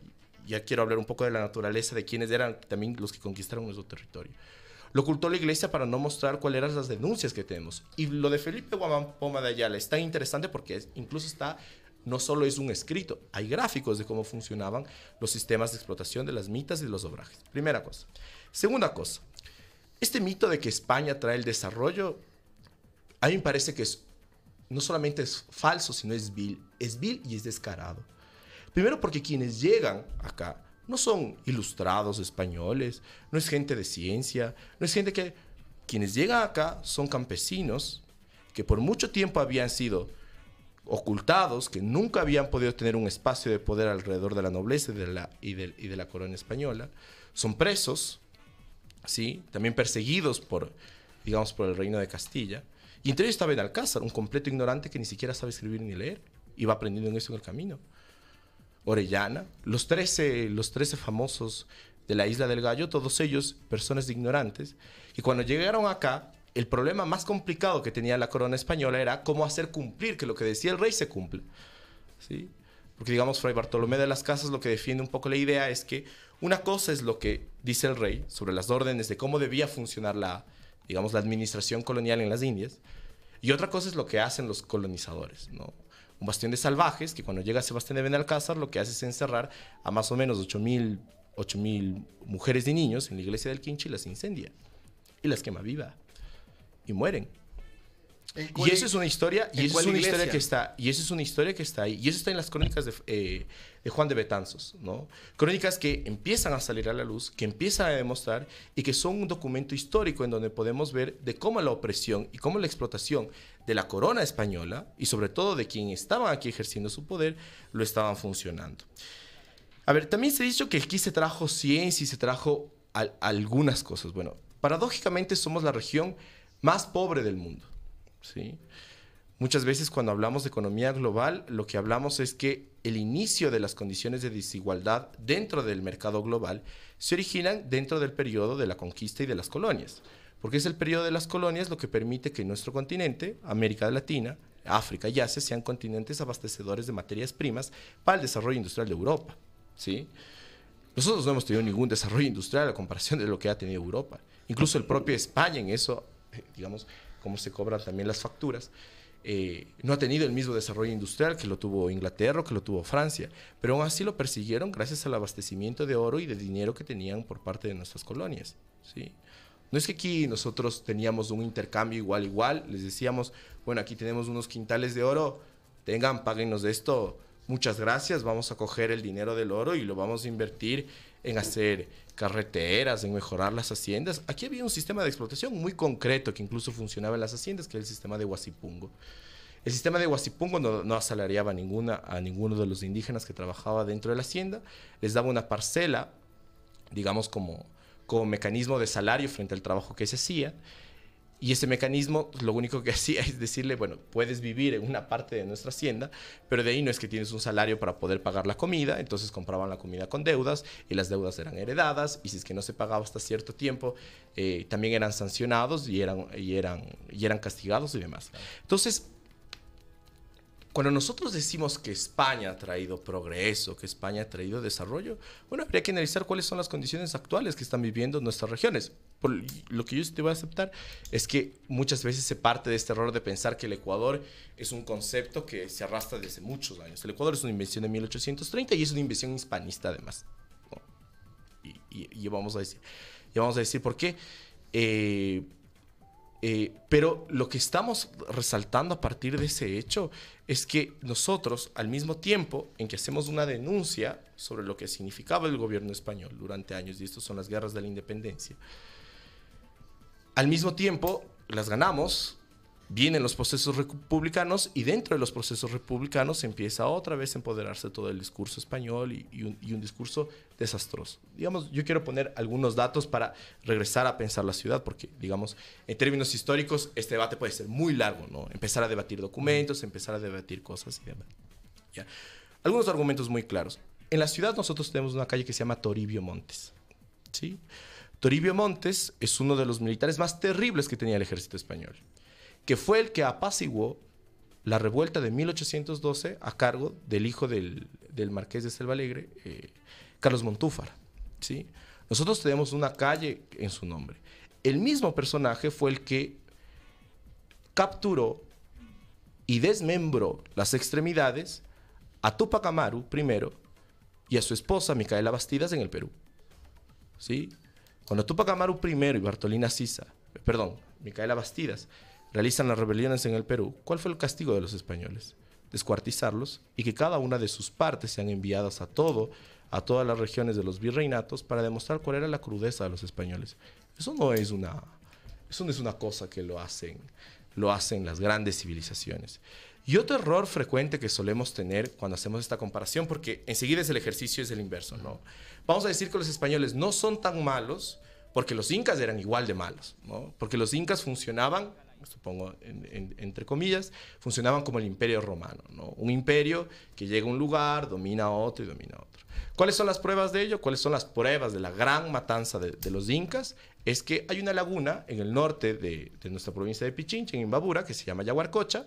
Ya quiero hablar un poco de la naturaleza de quienes eran también los que conquistaron nuestro territorio. Lo ocultó la iglesia para no mostrar cuáles eran las denuncias que tenemos. Y lo de Felipe Guamán Poma de Ayala es tan interesante porque incluso está no solo es un escrito, hay gráficos de cómo funcionaban los sistemas de explotación de las mitas y los obrajes. Primera cosa. Segunda cosa, este mito de que España trae el desarrollo, a mí me parece que es, no solamente es falso, sino es vil. Es vil y es descarado. Primero porque quienes llegan acá no son ilustrados españoles, no es gente de ciencia, no es gente que... Quienes llegan acá son campesinos que por mucho tiempo habían sido ocultados que nunca habían podido tener un espacio de poder alrededor de la nobleza y de la, corona española, son presos, ¿sí? también perseguidos por, digamos, por el reino de Castilla. Y entre ellos estaba Alcázar, un completo ignorante que ni siquiera sabe escribir ni leer, y va aprendiendo en eso en el camino. Orellana, los 13, los 13 famosos de la isla del Gallo, todos ellos personas ignorantes, y cuando llegaron acá, el problema más complicado que tenía la corona española era cómo hacer cumplir que lo que decía el rey se cumple. ¿Sí? Porque digamos, Fray Bartolomé de las Casas lo que defiende un poco la idea es que una cosa es lo que dice el rey sobre las órdenes de cómo debía funcionar la, digamos, la administración colonial en las Indias, y otra cosa es lo que hacen los colonizadores, ¿no? Un bastión de salvajes que cuando llega Sebastián de Benalcázar lo que hace es encerrar a más o menos 8.000 mujeres y niños en la iglesia del Quinche y las incendia y las quema viva y mueren. Y esa es una historia, y es una historia que está, y esa es una historia que está ahí, y eso está en las crónicas eh, de, Juan de Betanzos, ¿no? Crónicas que empiezan a salir a la luz, que empiezan a demostrar y que son un documento histórico en donde podemos ver de cómo la opresión y cómo la explotación de la corona española y sobre todo de quien estaban aquí ejerciendo su poder lo estaban funcionando. A ver, también se ha dicho que aquí se trajo ciencia y se trajo algunas cosas. Bueno, paradójicamente somos la región más pobre del mundo. ¿sí? Muchas veces cuando hablamos de economía global, lo que hablamos es que el inicio de las condiciones de desigualdad dentro del mercado global se originan dentro del periodo de la conquista y de las colonias, porque es el periodo de las colonias lo que permite que nuestro continente, América Latina, África y Asia sean continentes abastecedores de materias primas para el desarrollo industrial de Europa. ¿sí? Nosotros no hemos tenido ningún desarrollo industrial a comparación de lo que ha tenido Europa. Incluso el propio España en eso digamos, cómo se cobran también las facturas, eh, no ha tenido el mismo desarrollo industrial que lo tuvo Inglaterra o que lo tuvo Francia, pero aún así lo persiguieron gracias al abastecimiento de oro y de dinero que tenían por parte de nuestras colonias. ¿sí? No es que aquí nosotros teníamos un intercambio igual, igual, les decíamos, bueno, aquí tenemos unos quintales de oro, tengan, páguenos de esto, muchas gracias, vamos a coger el dinero del oro y lo vamos a invertir en hacer carreteras, en mejorar las haciendas. Aquí había un sistema de explotación muy concreto que incluso funcionaba en las haciendas, que era el sistema de Huasipungo. El sistema de Huasipungo no, asalariaba a, ninguna, a ninguno de los indígenas que trabajaba dentro de la hacienda, les daba una parcela, digamos, como, como mecanismo de salario frente al trabajo que se hacía y ese mecanismo pues, lo único que hacía es decirle, bueno, puedes vivir en una parte de nuestra hacienda, pero de ahí no es que tienes un salario para poder pagar la comida, entonces compraban la comida con deudas y las deudas eran heredadas y si es que no se pagaba hasta cierto tiempo, eh, también eran sancionados y eran, y, eran, y eran castigados y demás. Entonces, cuando nosotros decimos que España ha traído progreso, que España ha traído desarrollo, bueno, habría que analizar cuáles son las condiciones actuales que están viviendo nuestras regiones lo que yo te voy a aceptar es que muchas veces se parte de este error de pensar que el Ecuador es un concepto que se arrastra desde muchos años. El Ecuador es una invención de 1830 y es una invención hispanista además. Y, vamos a decir, y vamos a decir por qué. Eh, eh, pero lo que estamos resaltando a partir de ese hecho es que nosotros, al mismo tiempo en que hacemos una denuncia sobre lo que significaba el gobierno español durante años, y estos son las guerras de la independencia, al mismo tiempo, las ganamos, vienen los procesos republicanos y dentro de los procesos republicanos empieza otra vez a empoderarse todo el discurso español y, un, discurso desastroso. Digamos, yo quiero poner algunos datos para regresar a pensar la ciudad, porque, digamos, en términos históricos, este debate puede ser muy largo, ¿no? Empezar a debatir documentos, empezar a debatir cosas y ¿Ya? Algunos argumentos muy claros. En la ciudad nosotros tenemos una calle que se llama Toribio Montes, ¿sí? sí Toribio Montes es uno de los militares más terribles que tenía el ejército español, que fue el que apaciguó la revuelta de 1812 a cargo del hijo del, marqués de Selva Alegre, eh, Carlos Montúfar. ¿sí? Nosotros tenemos una calle en su nombre. El mismo personaje fue el que capturó y desmembró las extremidades a Tupac Amaru primero y a su esposa Micaela Bastidas en el Perú. ¿Sí? Cuando Tupac Amaru I y Bartolina Sisa, eh, perdón, Micaela Bastidas, realizan las rebeliones en el Perú, ¿cuál fue el castigo de los españoles? Descuartizarlos y que cada una de sus partes sean enviadas a todo, a todas las regiones de los virreinatos para demostrar cuál era la crudeza de los españoles. Eso no es una, eso no es una cosa que lo hacen, lo hacen las grandes civilizaciones. Y otro error frecuente que solemos tener cuando hacemos esta comparación, porque enseguida es el ejercicio, es el inverso, ¿no? Vamos a decir que los españoles no son tan malos porque los incas eran igual de malos, ¿no? Porque los incas funcionaban supongo, entre comillas, funcionaban como el imperio romano, ¿no? Un imperio que llega a un lugar, domina a otro y domina a otro. ¿Cuáles son las pruebas de ello? ¿Cuáles son las pruebas de la gran matanza de, los incas? Es que hay una laguna en el norte de, nuestra provincia de Pichincha, en Imbabura, que se llama Yaguarcocha,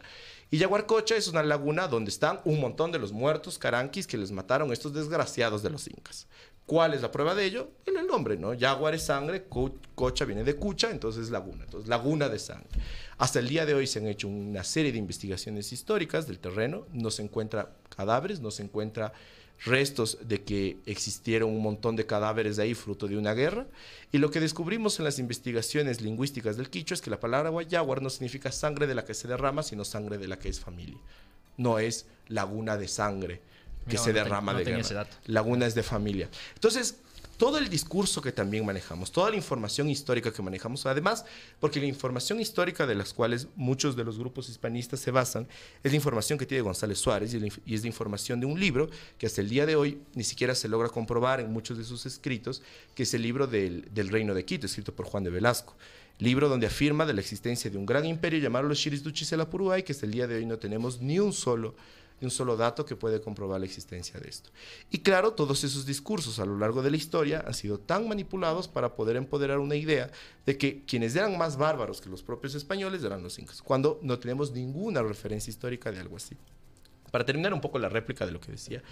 y Yaguarcocha es una laguna donde están un montón de los muertos caranquis que les mataron estos desgraciados de los incas. ¿Cuál es la prueba de ello? En el nombre, ¿no? Jaguar es sangre, cocha viene de cucha, entonces es laguna, entonces laguna de sangre. Hasta el día de hoy se han hecho una serie de investigaciones históricas del terreno, no se encuentra cadáveres, no se encuentra restos de que existieron un montón de cadáveres de ahí fruto de una guerra. Y lo que descubrimos en las investigaciones lingüísticas del quicho es que la palabra Wayaguar no significa sangre de la que se derrama, sino sangre de la que es familia. No es laguna de sangre que se derrama de guerra. Laguna es de familia. Entonces, todo el discurso que también manejamos, toda la información histórica que manejamos, además, porque la información histórica de las cuales muchos de los grupos hispanistas se basan es la información que tiene González Suárez y es la información de un libro que hasta el día de hoy ni siquiera se logra comprobar en muchos de sus escritos, que es el libro del, Reino de Quito, escrito por Juan de Velasco libro donde afirma de la existencia de un gran imperio llamado los chiris Duchis de la que hasta el día de hoy no tenemos ni un solo de un solo dato que puede comprobar la existencia de esto. Y claro, todos esos discursos a lo largo de la historia han sido tan manipulados para poder empoderar una idea de que quienes eran más bárbaros que los propios españoles eran los incas, cuando no tenemos ninguna referencia histórica de algo así. Para terminar un poco la réplica de lo que decía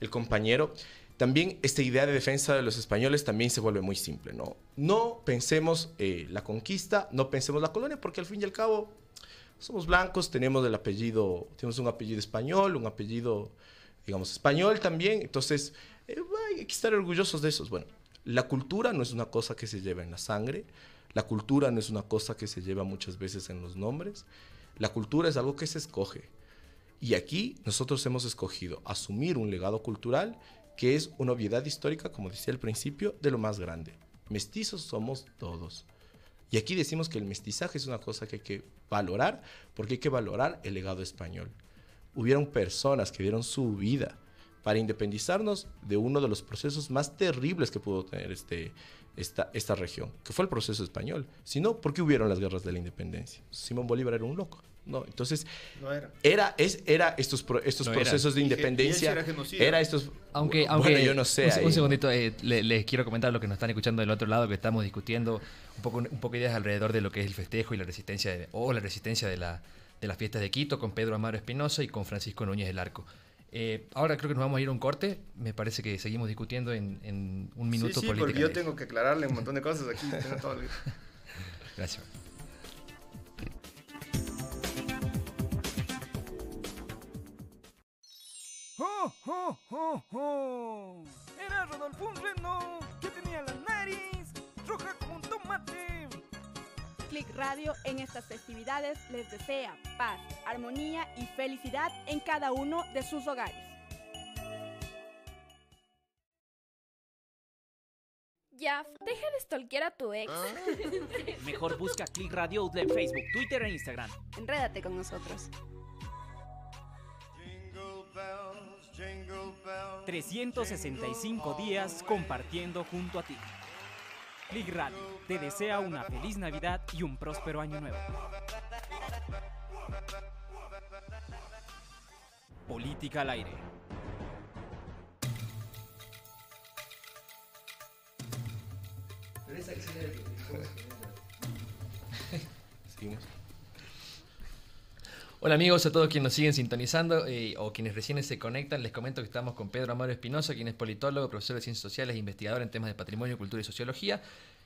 el compañero, también esta idea de defensa de los españoles también se vuelve muy simple, ¿no? No pensemos eh, la conquista, no pensemos la colonia, porque al fin y al cabo somos blancos, tenemos el apellido, tenemos un apellido español, un apellido, digamos, español también, entonces eh, hay que estar orgullosos de eso. Bueno, la cultura no es una cosa que se lleva en la sangre, la cultura no es una cosa que se lleva muchas veces en los nombres, la cultura es algo que se escoge. Y aquí nosotros hemos escogido asumir un legado cultural que es una obviedad histórica, como decía al principio, de lo más grande. Mestizos somos todos. Y aquí decimos que el mestizaje es una cosa que hay que valorar, porque hay que valorar el legado español. Hubieron personas que dieron su vida para independizarnos de uno de los procesos más terribles que pudo tener este, esta, esta región, que fue el proceso español. Si no, ¿por qué hubieron las guerras de la independencia? Simón Bolívar era un loco. No, entonces era. es, era estos, estos procesos de independencia. Era, estos. Aunque, bueno, aunque yo no sé. Un, segundito, eh, les, quiero comentar lo que nos están escuchando del otro lado, que estamos discutiendo un poco, un poco ideas alrededor de lo que es el festejo y la resistencia de, o la resistencia de, la, de las fiestas de Quito con Pedro Amaro Espinosa y con Francisco Núñez del Arco. Eh, ahora creo que nos vamos a ir a un corte. Me parece que seguimos discutiendo en, un minuto. Sí, porque yo tengo que aclararle un montón de cosas aquí. Gracias. ¡Oh, oh, oh, oh! oh Era Rodolfo un reno que tenía la nariz roja como un tomate. Click Radio en estas festividades les desea paz, armonía y felicidad en cada uno de sus hogares. ya deja de stalkear a tu ex. ¿Ah? Mejor busca Click Radio en Facebook, Twitter e Instagram. Enrédate con nosotros. 365 días compartiendo junto a ti. Click Radio te desea una feliz Navidad y un próspero año nuevo. Política al aire. Hola amigos, a todos quienes nos siguen sintonizando eh, o quienes recién se conectan, les comento que estamos con Pedro Amaro Espinosa, quien es politólogo, profesor de ciencias sociales e investigador en temas de patrimonio, cultura y sociología,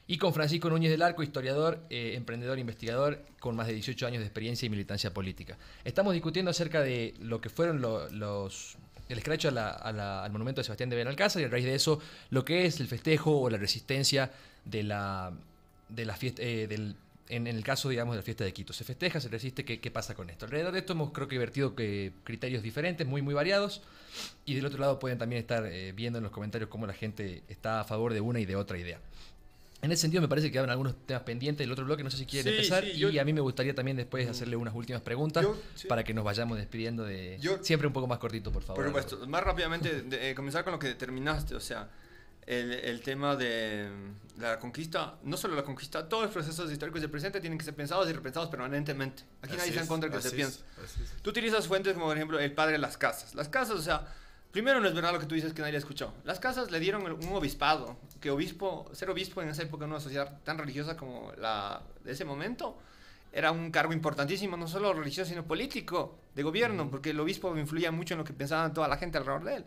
y con Francisco Núñez del Arco, historiador, emprendedor eh, emprendedor, investigador, con más de 18 años de experiencia y militancia política. Estamos discutiendo acerca de lo que fueron los el escracho al monumento de Sebastián de Benalcázar y a raíz de eso lo que es el festejo o la resistencia de la, de la fiesta, eh, del en, el caso, digamos, de la fiesta de Quito. Se festeja, se resiste, ¿qué, qué pasa con esto? Alrededor de esto hemos, creo que, vertido que eh, criterios diferentes, muy, muy variados. Y del otro lado pueden también estar eh, viendo en los comentarios cómo la gente está a favor de una y de otra idea. En ese sentido me parece que quedaron algunos temas pendientes del otro bloque, no sé si quieren empezar, y a mí me gustaría también después hacerle unas últimas preguntas para que nos vayamos despidiendo de... siempre un poco más cortito, por favor. Por supuesto, más rápidamente, eh, comenzar con lo que terminaste, o sea, el, tema de mm, la conquista, no solo la conquista, todos los procesos históricos del presente tienen que ser pensados y repensados permanentemente. Aquí nadie se encuentra que se piensa. Tú utilizas fuentes como, por ejemplo, el padre de las casas. Las casas, o sea, primero no es verdad lo que tú dices que nadie escuchó. Las casas le dieron un obispado, que obispo, ser obispo en esa época en una sociedad tan religiosa como la de ese momento, era un cargo importantísimo, no solo religioso, sino político, de gobierno, porque el obispo influía mucho en lo que pensaban toda la gente alrededor de él.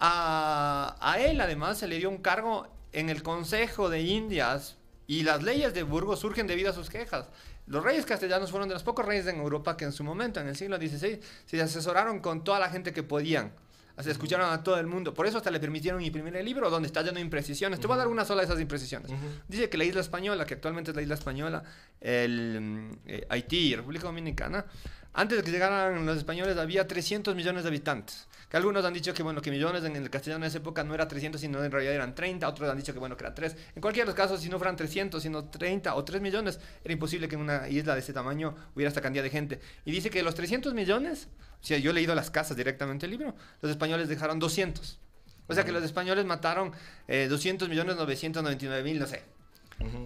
A, él además se le dio un cargo en el Consejo de Indias y las leyes de Burgos surgen debido a sus quejas. Los reyes castellanos fueron de los pocos reyes en Europa que en su momento, en el siglo XVI, se asesoraron con toda la gente que podían. Se escucharon a todo el mundo. Por eso hasta le permitieron imprimir el libro donde está lleno de imprecisiones. Te voy a dar una sola de esas imprecisiones. Dice que la isla española, que actualmente es la isla española, el, eh, Haití República Dominicana, antes de que llegaran los españoles había 300 millones de habitantes. Que algunos han dicho que, bueno, que millones en el castellano en esa época no era 300, sino en realidad eran 30. Otros han dicho que, bueno, que era 3. En cualquier si no fueran 300, sino 30 o 3 millones, era imposible que en una isla de ese tamaño hubiera esta cantidad de gente. Y dice que los 300 millones, o sea, yo he leído las casas directamente el libro, los españoles dejaron 200. O sea que los españoles mataron 200 eh, millones 999 mil, no sé.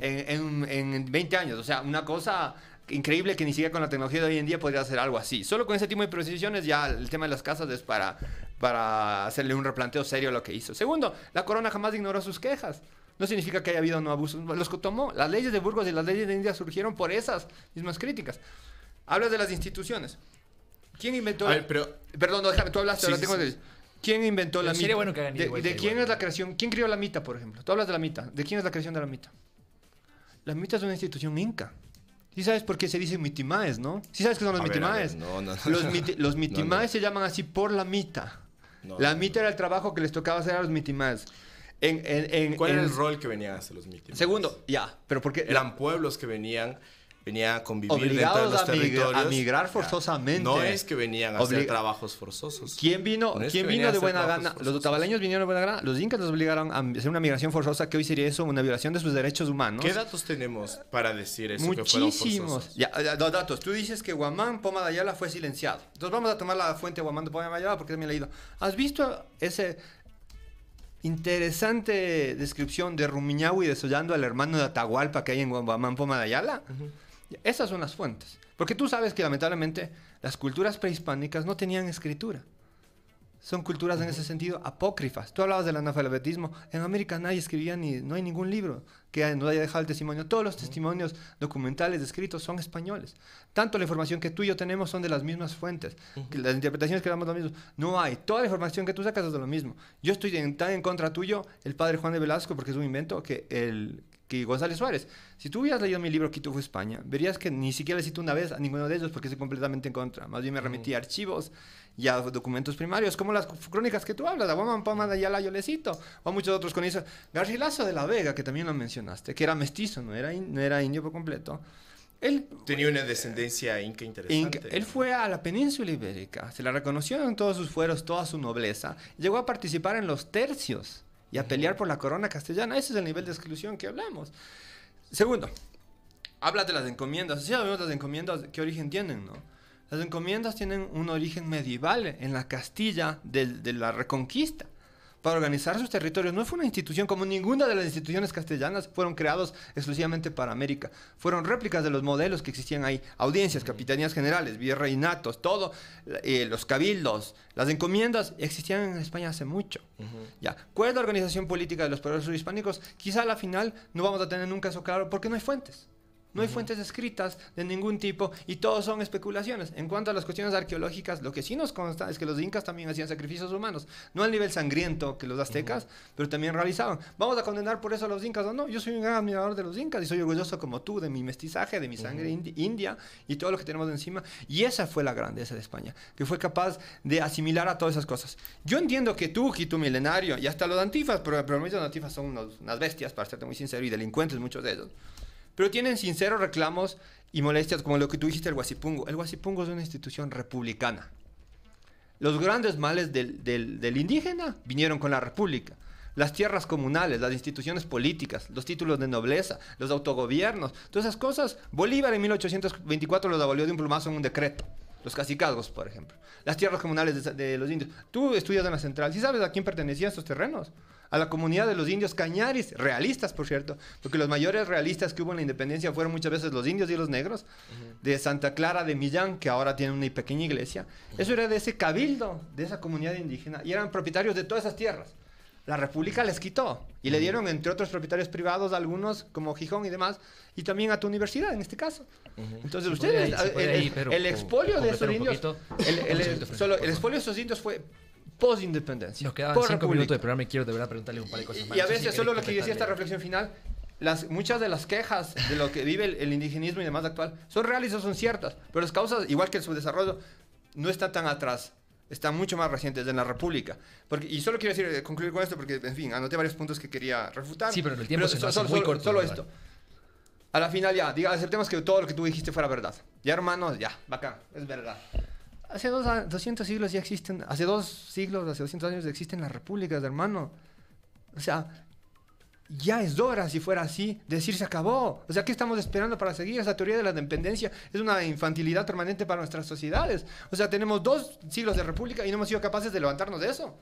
en, 20 años. O sea, una cosa increíble que ni siquiera con la tecnología de hoy en día podría hacer algo así. Solo con ese tipo de precisiones ya el tema de las casas es para, para hacerle un replanteo serio a lo que hizo. Segundo, la corona jamás ignoró sus quejas. No significa que haya habido no abusos. Los que tomó. Las leyes de Burgos y las leyes de India surgieron por esas mismas críticas. Hablas de las instituciones. ¿Quién inventó? pero... Perdón, déjame, tú hablaste, ¿Quién inventó la mita? Bueno que ¿De, de quién es la creación? ¿Quién crió la mitad, por ejemplo? Tú hablas de la mitad, ¿De quién es la creación de la mitad? La mita es una institución inca. ¿Sí sabes por qué se dice mitimaes, no? ¿Sí sabes qué son los mitimaes? no, no, los, mitimaes se llaman así por la mita. la mita era el trabajo que les tocaba hacer a los mitimaes. En, ¿Cuál era el rol que venían a hacer los mitimaes? Segundo, ya, pero porque... Eran pueblos que venían venía a convivir Obligados dentro de los a territorios. a migrar forzosamente. No es que venían a hacer trabajos forzosos. ¿Quién vino, ¿quién vino de buena gana? Los tabaleños vinieron de buena gana. Los incas los obligaron a hacer una migración forzosa que hoy sería eso, una violación de sus derechos humanos. ¿Qué datos tenemos para decir eso? Muchísimos. Que dos datos. Tú dices que Guamán Poma de Ayala fue silenciado. Entonces vamos a tomar la fuente de Guamán Poma de Ayala porque también he leído. ¿Has visto ese interesante descripción de Rumiñahui desollando al hermano de Atahualpa que hay en Guamán Poma de Ayala? Esas son las fuentes. Porque tú sabes que lamentablemente las culturas prehispánicas no tenían escritura. Son culturas en ese sentido apócrifas. Tú hablabas del analfabetismo. En América nadie escribía ni no hay ningún libro que no haya dejado el testimonio. Todos los testimonios documentales escritos son españoles. Tanto la información que tú y yo tenemos son de las mismas fuentes. Las interpretaciones que damos lo mismo. No hay. Toda la información que tú sacas es de lo mismo. Yo estoy tan en contra tuyo, el padre Juan de Velasco, porque es un invento, que el que González Suárez. Si tú hubieras leído mi libro Quito fue España, verías que ni siquiera le cito una vez a ninguno de ellos porque estoy completamente en contra. Más bien me remití mm. a archivos y a documentos primarios, como las crónicas que tú hablas, a Guaman Pama de Ayala yo le cito, o muchos otros con eso. Garcilaso de la Vega, que también lo mencionaste, que era mestizo, no era, no era indio por completo. Él, Tenía una descendencia inca interesante. Él fue a la península ibérica, se la en todos sus fueros, toda su nobleza. Llegó a participar en los tercios y a pelear por la corona castellana. Ese es el nivel de exclusión que hablamos. Segundo, Habla de las encomiendas. Sí, sabemos las encomiendas, qué origen tienen, ¿no? Las encomiendas tienen un origen medieval en la Castilla de la Reconquista para organizar sus territorios. No fue una institución como ninguna de las instituciones castellanas, fueron creados exclusivamente para América. Fueron réplicas de los modelos que existían ahí. Audiencias, capitanías generales, virreinatos, todo, eh, los cabildos, las encomiendas existían en España hace mucho. ya. ¿Cuál es la organización política de los pueblos hispánicos? Quizá a la final no vamos a tener un caso claro porque no hay fuentes. No hay fuentes escritas de ningún tipo y todo son especulaciones. En cuanto a las cuestiones arqueológicas, lo que sí nos consta es que los incas también hacían sacrificios humanos. No al nivel sangriento que los aztecas, pero también realizaban. ¿Vamos a condenar por eso a los incas o no? Yo soy un gran admirador de los incas y soy orgulloso como tú de mi mestizaje, de mi sangre india y todo lo que tenemos encima. Y esa fue la grandeza de España, que fue capaz de asimilar a todas esas cosas. Yo entiendo que tú, y tu milenario, y hasta los antifas, pero, los antifas son unas bestias, para serte muy sincero, y delincuentes muchos de ellos pero tienen sinceros reclamos y molestias como lo que tú dijiste el Guasipungo. El Guasipungo es una institución republicana. Los grandes males del, indígena vinieron con la república las tierras comunales, las instituciones políticas, los títulos de nobleza, los autogobiernos, todas esas cosas. Bolívar en 1824 los abolió de un plumazo en un decreto. Los cacicazgos, por ejemplo. Las tierras comunales de, los indios. Tú estudias en la central. ¿Sí sabes a quién pertenecían estos terrenos? a la comunidad de los indios cañaris, realistas por cierto, porque los mayores realistas que hubo en la independencia fueron muchas veces los indios y los negros, de Santa Clara de Millán, que ahora tiene una pequeña iglesia. Eso era de ese cabildo, de esa comunidad indígena, y eran propietarios de todas esas tierras. La República les quitó y le dieron, entre otros propietarios privados, algunos como Gijón y demás, y también a tu universidad en este caso. Entonces, ustedes, el, expolio de esos indios, el, expolio de esos indios fue post independencia. Nos cinco minutos de programa y quiero de verdad preguntarle un par de cosas más. Y, a veces solo lo que decía esta reflexión final, las, muchas de las quejas de lo que vive el, indigenismo y demás actual son reales o son ciertas, pero las causas, igual que el subdesarrollo, no están tan atrás, están mucho más recientes de la República. Porque, y solo quiero decir, eh, concluir con esto, porque, en fin, anoté varios puntos que quería refutar. Sí, pero el tiempo se nos muy corto. Solo esto. A la final ya, diga, aceptemos que todo lo que tú dijiste fuera verdad. Ya, hermanos, ya, bacán, es verdad. Hace dos, 200 siglos ya existen, hace dos siglos, hace 200 años ya existen las repúblicas, hermano. O sea, ya es hora, si fuera así, decir se acabó. O sea, ¿qué estamos esperando para seguir? Esa teoría de la dependencia es una infantilidad permanente para nuestras sociedades. O sea, tenemos dos siglos de república y no hemos sido capaces de levantarnos de eso.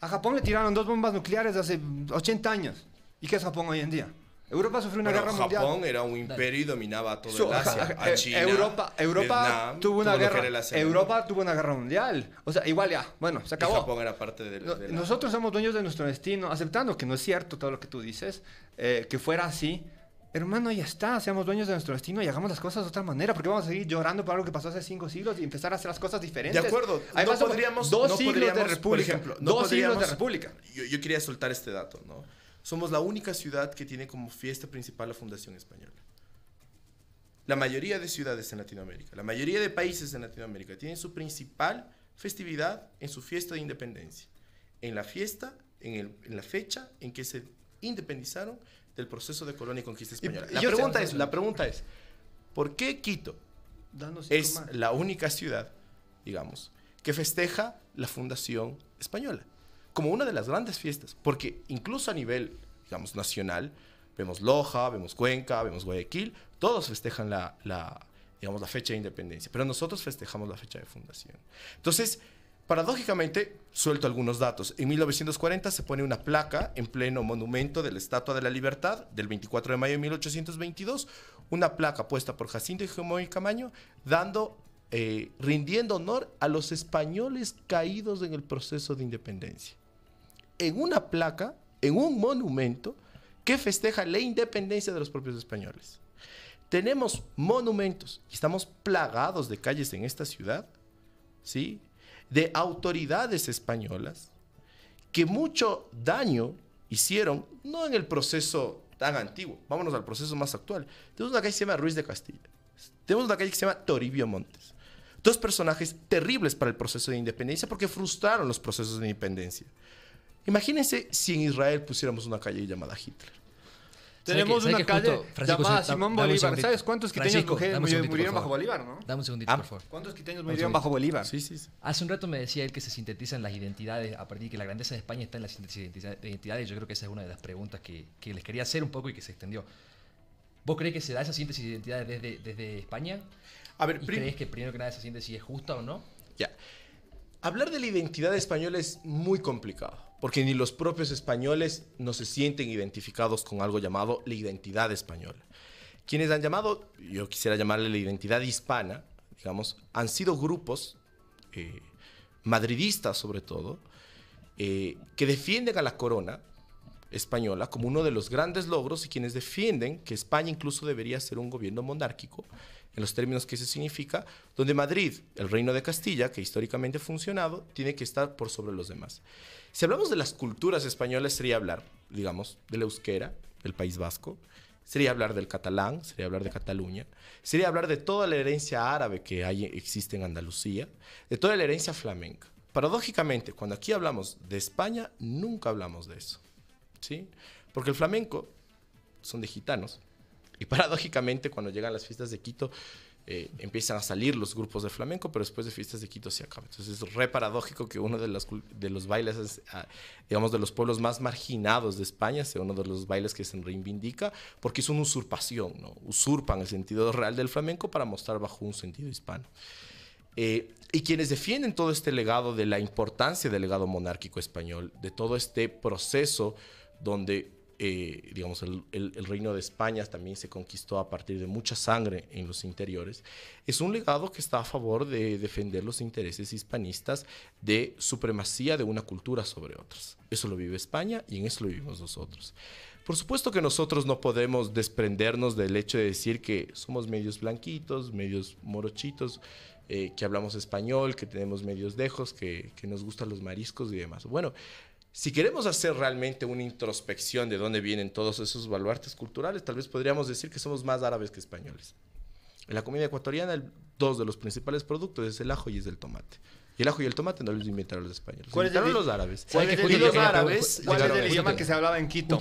A Japón le tiraron dos bombas nucleares hace 80 años. ¿Y qué es Japón hoy en día? Europa sufrió una guerra mundial. Japón era un imperio y dominaba todo el Asia. A eh, China, Europa, Europa tuvo una guerra. Europa tuvo una guerra mundial. O sea, igual ya, bueno, se acabó. Japón era parte del. Nosotros somos dueños de nuestro destino, aceptando que no es cierto todo lo que tú dices, eh, que fuera así. Hermano, ya está, seamos dueños de nuestro destino y hagamos las cosas de otra manera, qué vamos a seguir llorando por algo que pasó hace cinco siglos y empezar a hacer las cosas diferentes. De acuerdo, Además, no podríamos, dos siglos de república, dos siglos de república. yo quería soltar este dato, ¿no? somos la única ciudad que tiene como fiesta principal la Fundación Española. La mayoría de ciudades en Latinoamérica, la mayoría de países en Latinoamérica tienen su principal festividad en su fiesta de independencia, en la fiesta, en, la fecha en que se independizaron del proceso de colonia y conquista española. la, pregunta es, la pregunta es, ¿por qué Quito es la única ciudad, digamos, que festeja la fundación española? como una de las grandes fiestas, porque incluso a nivel, digamos, nacional, vemos Loja, vemos Cuenca, vemos Guayaquil, todos festejan la, digamos, la fecha de independencia, pero nosotros festejamos la fecha de fundación. Entonces, paradójicamente, suelto algunos datos. En 1940 se pone una placa en pleno monumento de la Estatua de la Libertad del 24 de mayo de 1822, una placa puesta por Jacinto y Camaño, dando eh, rindiendo honor a los españoles caídos en el proceso de independencia en una placa, en un monumento que festeja la independencia de los propios españoles. Tenemos monumentos y estamos plagados de calles en esta ciudad, ¿sí? De autoridades españolas que mucho daño hicieron, no en el proceso tan antiguo, vámonos al proceso más actual. Tenemos una calle que se llama Ruiz de Castilla, tenemos una calle que se llama Toribio Montes. Dos personajes terribles para el proceso de independencia porque frustraron los procesos de independencia. Imagínense si en Israel pusiéramos una calle llamada Hitler. Tenemos una calle llamada Simón Bolívar. ¿Sabes cuántos quiteños murieron bajo Bolívar, no? Dame un segundito, ah. por favor. ¿Cuántos quiteños murieron bajo Bolívar? Sí, sí, Hace un rato me decía él que se sintetizan las identidades, a partir de que la grandeza de España está en las identidades. Yo creo que esa es una de las preguntas que, que les quería hacer un poco y que se extendió. ¿Vos crees que se da esa síntesis de identidades desde, desde España? A ver, crees que primero que nada esa síntesis es justa o no? Ya. Hablar de la identidad española es muy complicado porque ni los propios españoles no se sienten identificados con algo llamado la identidad española. Quienes han llamado, yo quisiera llamarle la identidad hispana, digamos, han sido grupos eh, madridistas sobre todo, eh, que defienden a la corona española como uno de los grandes logros y quienes defienden que España incluso debería ser un gobierno monárquico, en los términos que eso significa, donde Madrid, el reino de Castilla, que históricamente ha funcionado, tiene que estar por sobre los demás. Si hablamos de las culturas españolas, sería hablar, digamos, del euskera, del País Vasco, sería hablar del catalán, sería hablar de Cataluña, sería hablar de toda la herencia árabe que hay, existe en Andalucía, de toda la herencia flamenca. Paradójicamente, cuando aquí hablamos de España, nunca hablamos de eso, ¿sí? Porque el flamenco son de gitanos. Y paradójicamente, cuando llegan las fiestas de Quito, eh, empiezan a salir los grupos de flamenco, pero después de fiestas de Quito se acaba. Entonces es re paradójico que uno de, de los bailes, ah, digamos, de los pueblos más marginados de España sea uno de los bailes que se reivindica, porque es una usurpación, ¿no? Usurpan el sentido real del flamenco para mostrar bajo un sentido hispano. Eh, y quienes defienden todo este legado de la importancia del legado monárquico español, de todo este proceso donde eh, digamos, el, reino de España también se conquistó a partir de mucha sangre en los interiores, es un legado que está a favor de defender los intereses hispanistas de supremacía de una cultura sobre otras. Eso lo vive España y en eso lo vivimos nosotros. Por supuesto que nosotros no podemos desprendernos del hecho de decir que somos medios blanquitos, medios morochitos, eh, que hablamos español, que tenemos medios dejos, que nos gustan los mariscos y demás. Bueno, si queremos hacer realmente una introspección de dónde vienen todos esos baluartes culturales, tal vez podríamos decir que somos más árabes que españoles. En la comida ecuatoriana, dos de los principales productos es el ajo y es el tomate. Y el ajo y el tomate no los inventaron los españoles. ¿Cuáles eran los árabes. ¿Cuál es el, idioma que se hablaba en Quito?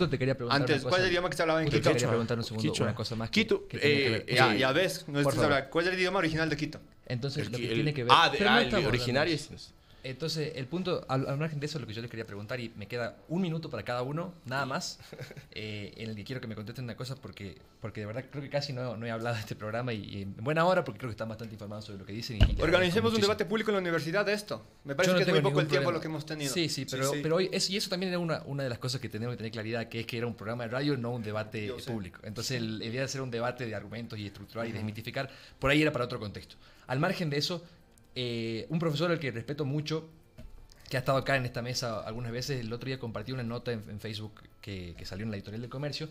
Antes, ¿cuál es el idioma que se hablaba en Quito? Te quería preguntar una cosa más. Quito, eh, eh, ya, ves, no estás hablando. ¿Cuál es el idioma original de Quito? Entonces, lo que tiene que ver... Ah, es... Entonces, el punto, al, margen de eso, es lo que yo les quería preguntar, y me queda un minuto para cada uno, nada más, eh, en el que quiero que me contesten una cosa, porque, porque de verdad creo que casi no, no he hablado de este programa, y, en buena hora, porque creo que están bastante informados sobre lo que dicen. Organicemos un debate público en la universidad de esto. Me parece que es muy poco el tiempo lo que hemos tenido. Sí, sí, pero, pero hoy, y eso también era una, una de las cosas que tenemos que tener claridad, que es que era un programa de radio, no un debate público. Entonces, el, idea día de hacer un debate de argumentos y estructurar y desmitificar, por ahí era para otro contexto. Al margen de eso, eh, un profesor al que respeto mucho, que ha estado acá en esta mesa algunas veces, el otro día compartió una nota en, Facebook que, salió en la editorial de comercio,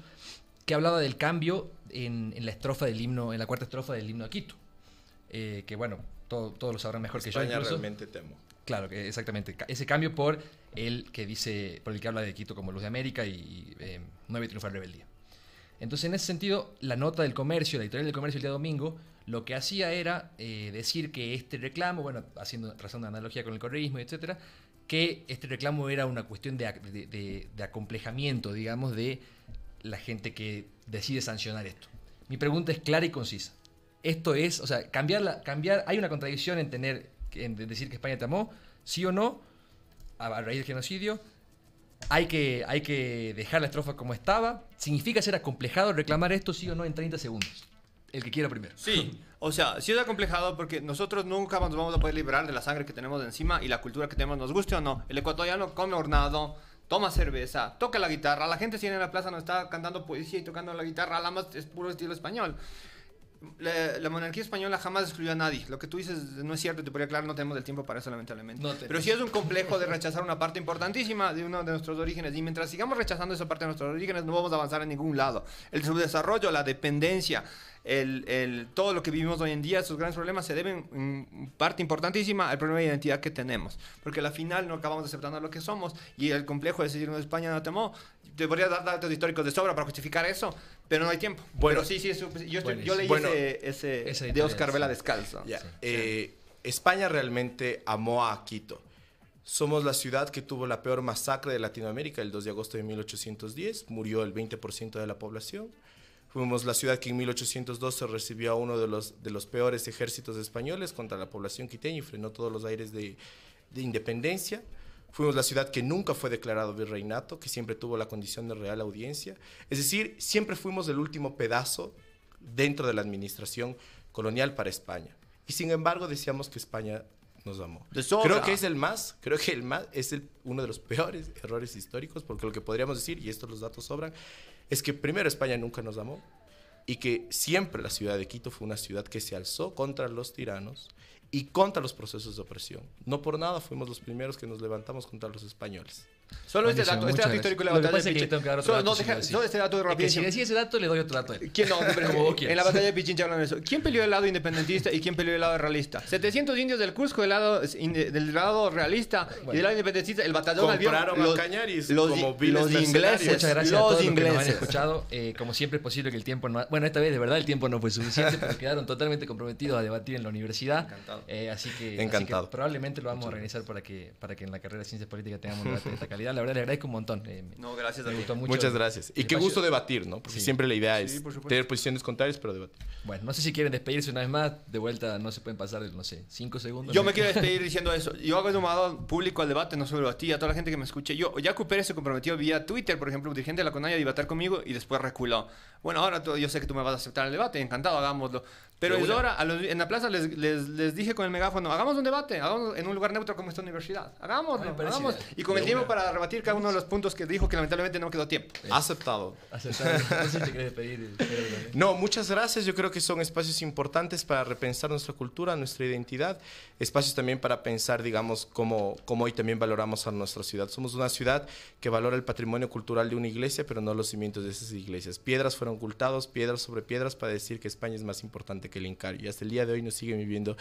que hablaba del cambio en, la estrofa del himno, en la cuarta estrofa del himno de Quito. Eh, que bueno, todos lo sabrán mejor que yo. España realmente temo. Claro, que exactamente. Ese cambio por el que dice, por el que habla de Quito como Luz de América y eh, Nueve Triunfar Rebeldía. Entonces, en ese sentido, la nota del comercio, la editorial del comercio el día domingo, lo que hacía era eh, decir que este reclamo, bueno, haciendo, trazando una analogía con el correísmo, etc., que este reclamo era una cuestión de, acomplejamiento, digamos, de la gente que decide sancionar esto. Mi pregunta es clara y concisa. Esto es, o sea, cambiar, cambiar hay una contradicción en tener, decir que España te sí o no, a raíz del genocidio, hay que, hay que dejar la estrofa como estaba. ¿Significa ser acomplejado reclamar esto sí o no en 30 segundos? El que quiera primero. Sí, o sea, si es acomplejado porque nosotros nunca nos vamos a poder liberar de la sangre que tenemos encima y la cultura que tenemos, nos guste o no. El ecuatoriano come hornado, toma cerveza, toca la guitarra. La gente si en la plaza no está cantando poesía y tocando la guitarra, la más es puro estilo español la, monarquía española jamás excluyó a nadie. Lo que tú dices no es cierto, te podría aclarar, no tenemos el tiempo para eso, lamentablemente. Pero sí es un complejo de rechazar una parte importantísima de uno de nuestros orígenes. Y mientras sigamos rechazando esa parte de nuestros orígenes, no vamos a avanzar en ningún lado. El subdesarrollo, la dependencia, el, el, todo lo que vivimos hoy en día, esos grandes problemas, se deben en parte importantísima al problema de identidad que tenemos. Porque al final no acabamos aceptando lo que somos y el complejo de decirnos España no Te podría dar datos históricos de sobra para justificar eso, pero no hay tiempo. Bueno, sí, sí, yo, leí ese, de Oscar Vela descalzo. Eh, España realmente amó a Quito. Somos la ciudad que tuvo la peor masacre de Latinoamérica el 2 de agosto de 1810. Murió el 20% de la población. Fuimos la ciudad que en 1812 recibió a uno de los, de los peores ejércitos españoles contra la población quiteña y frenó todos los aires de, de independencia. Fuimos la ciudad que nunca fue declarado virreinato, que siempre tuvo la condición de real audiencia. Es decir, siempre fuimos el último pedazo dentro de la administración colonial para España. Y sin embargo decíamos que España nos amó. Creo que es el más, creo que el más es el, uno de los peores errores históricos, porque lo que podríamos decir, y estos los datos sobran, es que primero España nunca nos amó y que siempre la ciudad de Quito fue una ciudad que se alzó contra los tiranos y contra los procesos de opresión. No por nada fuimos los primeros que nos levantamos contra los españoles. Solo este dato, este dato histórico de la batalla de Pichincha. no, deja, solo este dato rápido. Si decís ese dato, le doy otro dato. ¿Quién no? en la batalla de Pichincha hablan eso. ¿Quién peleó del lado independentista y quién peleó del lado realista? 700 indios del Cusco del lado, del lado realista y del lado independentista. El batallón al Compraron a Cañaris Los ingleses. Muchas gracias a todos los que nos han escuchado. Eh, como siempre es posible que el tiempo no... Bueno, esta vez de verdad el tiempo no fue suficiente porque quedaron totalmente comprometidos a debatir en la universidad. Encantado. Eh, así que probablemente lo vamos a organizar para que, para que en la carrera de Ciencias Políticas tengamos un debate La verdad, le agradezco un montón. Eh, no, gracias, gustó mucho. Muchas gracias. Y qué gusto debatir, ¿no? Porque siempre la idea es tener posiciones contrarias, pero debatir. Bueno, no sé si quieren despedirse una vez más. De vuelta, no se pueden pasar, no sé, cinco segundos. Yo me quiero despedir diciendo eso. Yo hago llamado público al debate, no solo a ti, a toda la gente que me escuche. Yo, ya acupere se comprometió vía Twitter, por ejemplo, dirigente de la CONAI a debatir conmigo y después reculó. Bueno, ahora yo sé que tú me vas a aceptar el debate, encantado, hagámoslo. Pero es ahora en la plaza les, dije con el megáfono, hagamos un debate, hagamos en un lugar neutro como esta universidad. Hagámoslo, Y con el tiempo para rebatir cada uno de los puntos que dijo que lamentablemente no quedó tiempo. Aceptado. Aceptado. No muchas gracias. Yo creo que son espacios importantes para repensar nuestra cultura, nuestra identidad. Espacios también para pensar, digamos, cómo, cómo hoy también valoramos a nuestra ciudad. Somos una ciudad que valora el patrimonio cultural de una iglesia, pero no los cimientos de esas iglesias. Piedras fueron ocultados, piedras sobre piedras, para decir que España es más importante que el Incario. Y hasta el día de hoy nos sigue viviendo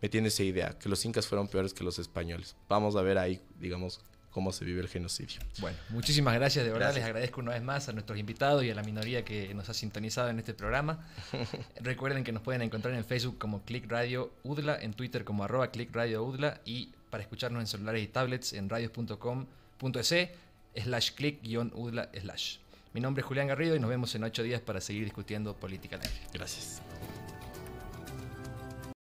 metiendo esa idea, que los incas fueron peores que los españoles. Vamos a ver ahí, digamos, cómo se vive el genocidio. Bueno, muchísimas gracias, de verdad les agradezco una vez más a nuestros invitados y a la minoría que nos ha sintonizado en este programa. Recuerden que nos pueden encontrar en Facebook como Click Radio UDLA, en Twitter como arroba Click Radio UDLA y para escucharnos en celulares y tablets en radios.com.es slash click-udla slash. Mi nombre es Julián Garrido y nos vemos en ocho días para seguir discutiendo política. Gracias.